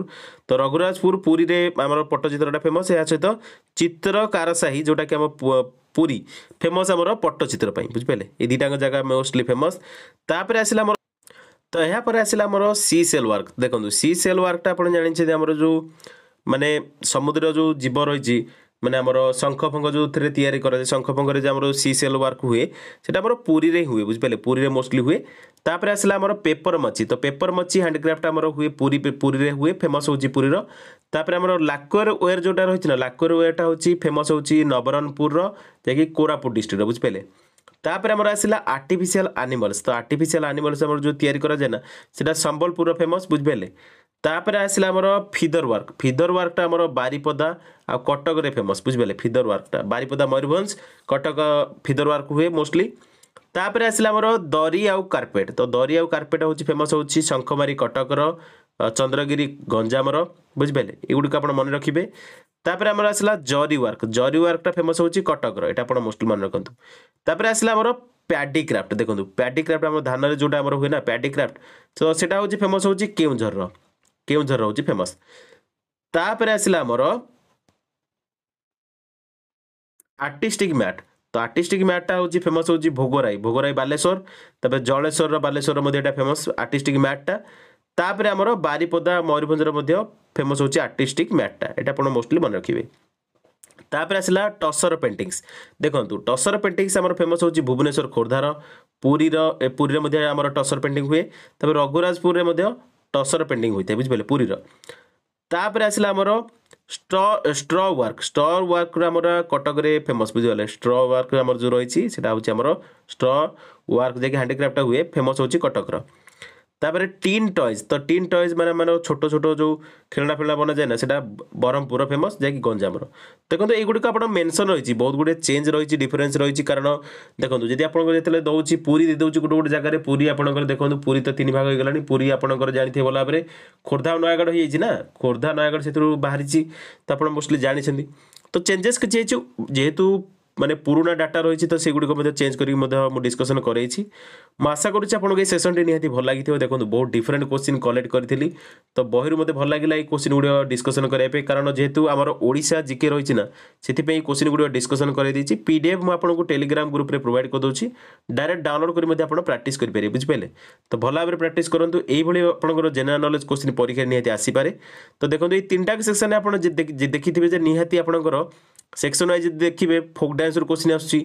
তো রঘুরাজপুর পুরীতে আমার পট্টচিত্রটা ফেমস এর সহ চিত্র কারসাহি যেটা কি আমার পুরী ফেমস আমার পট্টচিত্র বুঝিপারে এই দুইটাঙ্ক জায়গা মোস্টলি ফেমস তাপরে আসলে আমার তো এরপরে আসলে আমার সি সেল ওয়ার্ক দেখুন সি সেল ওয়ার্কটা আপনার জাঁছেন আমার যে মানে সমুদ্র যে জীব রয়েছে ମାନେ ଆମର ଶଙ୍ଖ ଫଙ୍ଖ ଯେଉଁଥିରେ ତିଆରି କରାଯାଏ ଶଙ୍ଖ ଫଙ୍ଖରେ ଯେ ଆମର ସି ସେଲ୍ ୱାର୍କ ହୁଏ ସେଇଟା ଆମର ପୁରୀରେ ହୁଏ ବୁଝିପାରିଲେ ପୁରୀରେ ମୋଷ୍ଟଲି ହୁଏ ତାପରେ ଆସିଲା ଆମର ପେପର ମଚି ତ ପେପର ମଚି ହ୍ୟାଣ୍ଡକ୍ରାଫ୍ଟ ଆମର ହୁଏ ପୁରୀ ପୁରୀରେ ହୁଏ ଫେମସ୍ ହେଉଛି ପୁରୀର ତାପରେ ଆମର ଲାକ୍ୱେର ୱେର୍ ଯେଉଁଟା ରହିଛି ନା ଲାକ୍ୱେର ୱେର୍ଟା ହେଉଛି ଫେମସ୍ ହେଉଛି ନବରଙ୍ଗପୁରର ଯାହାକି କୋରାପୁଟ ଡିଷ୍ଟ୍ରିକ୍ଟର ବୁଝିପାରିଲେ ତାପରେ ଆମର ଆସିଲା ଆର୍ଟିଫିସିଆଲ ଆନିମଲ୍ସ ତ ଆର୍ଟିଫିସିଆଲ ଆନିମଲ୍ସ ଆମର ଯେଉଁ ତିଆରି କରାଯାଏ ନା ସେଇଟା ସମ୍ବଲପୁରର ଫେମସ୍ ବୁଝିପାରିଲେ ତାପରେ ଆସିଲା ଆମର ଫିଦର ୱାର୍କ ଫିଦର ୱାର୍କଟା ଆମର ବାରିପଦା ଆଉ କଟକରେ ଫେମସ୍ ବୁଝିପାରିଲେ ଫିଦର ୱାର୍କଟା ବାରିପଦା ମୟୂରଭଞ୍ଜ କଟକ ଫିଦର ୱାର୍କ ହୁଏ ମୋଷ୍ଟଲି ତାପରେ ଆସିଲା ଆମର ଦରି ଆଉ କାର୍ପେଟ ତ ଦରି ଆଉ କାର୍ପେଟ ହେଉଛି ଫେମସ୍ ହେଉଛି ଶଙ୍ଖମାରୀ କଟକର ଚନ୍ଦ୍ରଗିରି ଗଞ୍ଜାମର ବୁଝିପାରିଲେ ଏଗୁଡ଼ିକ ଆପଣ ମନେ ରଖିବେ ତାପରେ ଆମର ଆସିଲା ଜରି ୱାର୍କ ଜରି ୱାର୍କଟା ଫେମସ୍ ହେଉଛି କଟକର ଏଇଟା ଆପଣ ମୋଷ୍ଟଲି ମନେ ରଖନ୍ତୁ ତାପରେ ଆସିଲା ଆମର ପ୍ୟାଡି କ୍ରାଫ୍ଟ ଦେଖନ୍ତୁ ପ୍ୟାଡି କ୍ରାଫ୍ଟ ଆମ ଧାନରେ ଯେଉଁଟା ଆମର ହୁଏ ନା ପ୍ୟାଡି କ୍ରାଫ୍ଟ ତ ସେଇଟା ହେଉଛି ଫେମସ୍ ହେଉଛି କେଉଁଝରର କେଉଁଝର ରହୁଛି ଫେମସ୍ ତାପରେ ଆସିଲା ଆମର ଆର୍ଟିଷ୍ଟିକ୍ ମ୍ୟାଟ୍ ତ ଆର୍ଟିଷ୍ଟିକ୍ ମ୍ୟାଟ୍ଟା ହେଉଛି ଫେମସ୍ ହେଉଛି ଭୋଗରାଇ ଭୋଗରାଇ ବାଲେଶ୍ୱର ତାପରେ ଜଳେଶ୍ୱରର ବାଲେଶ୍ୱରର ମଧ୍ୟ ଏଇଟା ଫେମସ୍ ଆର୍ଟିଷ୍ଟିକ୍ ମ୍ୟାଟ୍ଟା ତାପରେ ଆମର ବାରିପଦା ମୟୂରଭଞ୍ଜର ମଧ୍ୟ ଫେମସ୍ ହେଉଛି ଆର୍ଟିଷ୍ଟିକ୍ ମ୍ୟାଟ୍ଟା ଏଇଟା ଆପଣ ମୋଷ୍ଟଲି ମନେ ରଖିବେ ତାପରେ ଆସିଲା ଟସର ପେଣ୍ଟିଂସ୍ ଦେଖନ୍ତୁ ଟସର ପେଣ୍ଟିଂସ୍ ଆମର ଫେମସ୍ ହେଉଛି ଭୁବନେଶ୍ୱର ଖୋର୍ଦ୍ଧାର ପୁରୀର ପୁରୀରେ ମଧ୍ୟ ଆମର ଟସର ପେଣ୍ଟିଂ ହୁଏ ତାପରେ ରଘୁରାଜପୁରରେ ମଧ୍ୟ ଟସର ପେଣ୍ଟିଂ ହୋଇଥାଏ ବୁଝିପାରିଲେ ପୁରୀର ତାପରେ ଆସିଲା ଆମର ଷ୍ଟ୍ର ଷ୍ଟ୍ର ୱାର୍କ ଷ୍ଟ୍ର ୱାର୍କର ଆମର କଟକରେ ଫେମସ୍ ବୁଝିପାରିଲେ ଷ୍ଟ୍ର ୱାର୍କ ଆମର ଯେଉଁ ରହିଛି ସେଇଟା ହେଉଛି ଆମର ଷ୍ଟ୍ର ୱାର୍କ ଯାଇକି ହ୍ୟାଣ୍ଡିକ୍ରାଫ୍ଟଟା ହୁଏ ଫେମସ୍ ହେଉଛି କଟକର ତାପରେ ଟିନ୍ ଟଏଜ୍ ତ ଟିନ୍ ଟଏଜ୍ ମାନେ ମାନେ ଛୋଟ ଛୋଟ ଯେଉଁ ଖେଳଣା ଫେଳଣା ବନାଯାଏ ନା ସେଇଟା ବ୍ରହ୍ମପୁର ଫେମସ୍ ଯାହାକି ଗଞ୍ଜାମର ଦେଖନ୍ତୁ ଏଇଗୁଡ଼ିକ ଆପଣ ମେନସନ୍ ରହିଛି ବହୁତ ଗୁଡ଼ିଏ ଚେଞ୍ଜ ରହିଛି ଡିଫରେନ୍ସ ରହିଛି କାରଣ ଦେଖନ୍ତୁ ଯଦି ଆପଣଙ୍କର ଯେତେବେଳେ ଦେଉଛି ପୁରୀ ଦେଉଛି ଗୋଟେ ଗୋଟେ ଜାଗାରେ ପୁରୀ ଆପଣଙ୍କର ଦେଖନ୍ତୁ ପୁରୀ ତ ତିନି ଭାଗ ହେଇଗଲାଣି ପୁରୀ ଆପଣଙ୍କର ଜାଣିଥିବେ ଭଲ ଭାବରେ ଖୋର୍ଦ୍ଧା ନୟାଗଡ଼ ହେଇଯାଇଛି ନା ଖୋର୍ଦ୍ଧା ନୟାଗଡ଼ ସେଥିରୁ ବାହାରିଛି ତ ଆପଣ ମୋଷ୍ଟଲି ଜାଣିଛନ୍ତି ତ ଚେଞ୍ଜେସ୍ କିଛି ହେଇଛୁ ଯେହେତୁ মানে পুরোনা ডাটা ରହିଛି ତ ସେଗୁଡ଼ିକ ମଧ୍ୟ ଚେଞ୍ଜ କରିକି ମଧ୍ୟ ମୁଁ ଡିସ୍କସନ୍ କରେଇଛି ମୁଁ ଆଶା କରୁଛି ଆପଣଙ୍କୁ ଏଇ ସେସନ୍ଟି ନିହାତି ଭଲ ଲାଗିଥିବ ଦେଖନ୍ତୁ ବହୁତ ଡିଫରେଣ୍ଟ କୋଶ୍ଚିନ୍ କଲେକ୍ଟ କରିଥିଲି ତ ବହିରୁ ମୋତେ ଭଲ ଲାଗିଲା ଏଇ କୋଶ୍ଚିନ୍ ଗୁଡ଼ିକ ଡିସ୍କସନ୍ କରିବା ପାଇଁ କାରଣ ଯେହେତୁ ଆମର ଓଡ଼ିଶା ଜିକେ ରହିଛି ନା ସେଥିପାଇଁ ଏଇ କୋଶ୍ଚିନ୍ ଗୁଡ଼ିକ ଡିସ୍କସନ୍ କରାଇଦେଇଛି ପି ଡି ଏଫ୍ ମୁଁ ଆପଣଙ୍କୁ ଟେଲିଗ୍ରାମ ଗ୍ରୁପ୍ରେ ପ୍ରୋଭାଇଡ଼ କରିଦେଉଛି ଡାଇରେକ୍ଟ ଡାଉନଲୋଡ଼ କରି ମଧ୍ୟ ଆପଣ ପ୍ରାକ୍ଟିସ୍ କରିପାରିବେ ବୁଝିପାରିଲେ ତ ଭଲ ଭାବରେ ପ୍ରାକ୍ଟିସ୍ କରନ୍ତୁ ଏଇଭଳି ଆପଣଙ୍କର ଜେନେରାଲ ନଲେଜ କୋଶ୍ଚିନ୍ ପରୀକ୍ଷାରେ ନିହାତି ଆସିପାରେ ତ ଦେଖନ୍ତୁ ଏଇ ତିନିଟା ସେକ୍ସନ୍ରେ ଆପଣ ଦେଖିଥିବେ ଯେ ନିହାତି ଆପଣଙ୍କର সেকশন ওয়াইজ যদি দেখবে ফোক ডান্সর কোশ্চিন আসুচি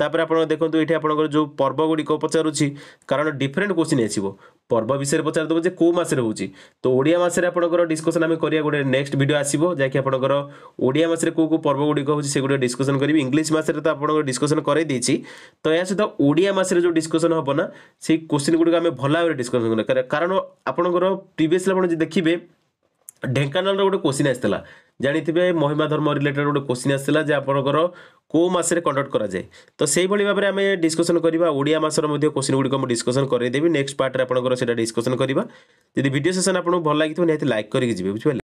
তাপরে আপনার দেখুন এটি আপনার যে পর্ব গুড়ি পচারুছি কারণ ডিফরেন্ট কোশ্চিন আসব পর্ব বিষয়ে পচার দেব যে কেউ মাসে হচ্ছে তো ওড়িয়া মাসে আপনার ডিসকসন আমি করা গোটে নেক্সট ভিডিও আসব যাকি আপনার ওড়িয়া মাসে কেউ কেউ পর্ব গুড়ি হচ্ছে সেগুলো ডিসকসন করবি ইংলিশ মাসে তো আপনার ডিসকসন করাই দিয়েছি তো এর সহ ওড়িয়া মাসে যে ডিসকসন হব না সেই কোশ্চিন গুড়ি আমি ভাল ভাবে ডিসকসন করা কারণ আপনার প্রিভিয়াসলি আপনার দেখবে ঢেঙ্কানালর গোটে কোশ্চিন আসছিল ଜାଣିଥିବେ ମହିମା ଧର୍ମ ରିଲେଟେଡ୍ ଗୋଟେ କୋଶ୍ଚିନ୍ ଆସିଥିଲା ଯେ ଆପଣଙ୍କର କେଉଁ ମାସରେ କଣ୍ଡକ୍ଟ କରାଯାଏ ତ ସେଇଭଳି ଭାବରେ ଆମେ ଡିସ୍କସନ୍ କରିବା ଓଡ଼ିଆ ମାସର ମଧ୍ୟ କୋଶ୍ଚିନ୍ ଗୁଡ଼ିକ ମୁଁ ଡିସ୍କସନ୍ କରାଇଦେବି ନେକ୍ସଟ ପାର୍ଟରେ ଆପଣଙ୍କର ସେଇଟା ଡିସ୍କସନ୍ କରିବା ଯଦି ଭିଡ଼ିଓ ସେସନ୍ ଆପଣଙ୍କୁ ଭଲ ଲାଗିଥିବ ନିହାତି ଲାଇକ୍ କରିକି ଯିବେ ବୁଝିପାରିଲେ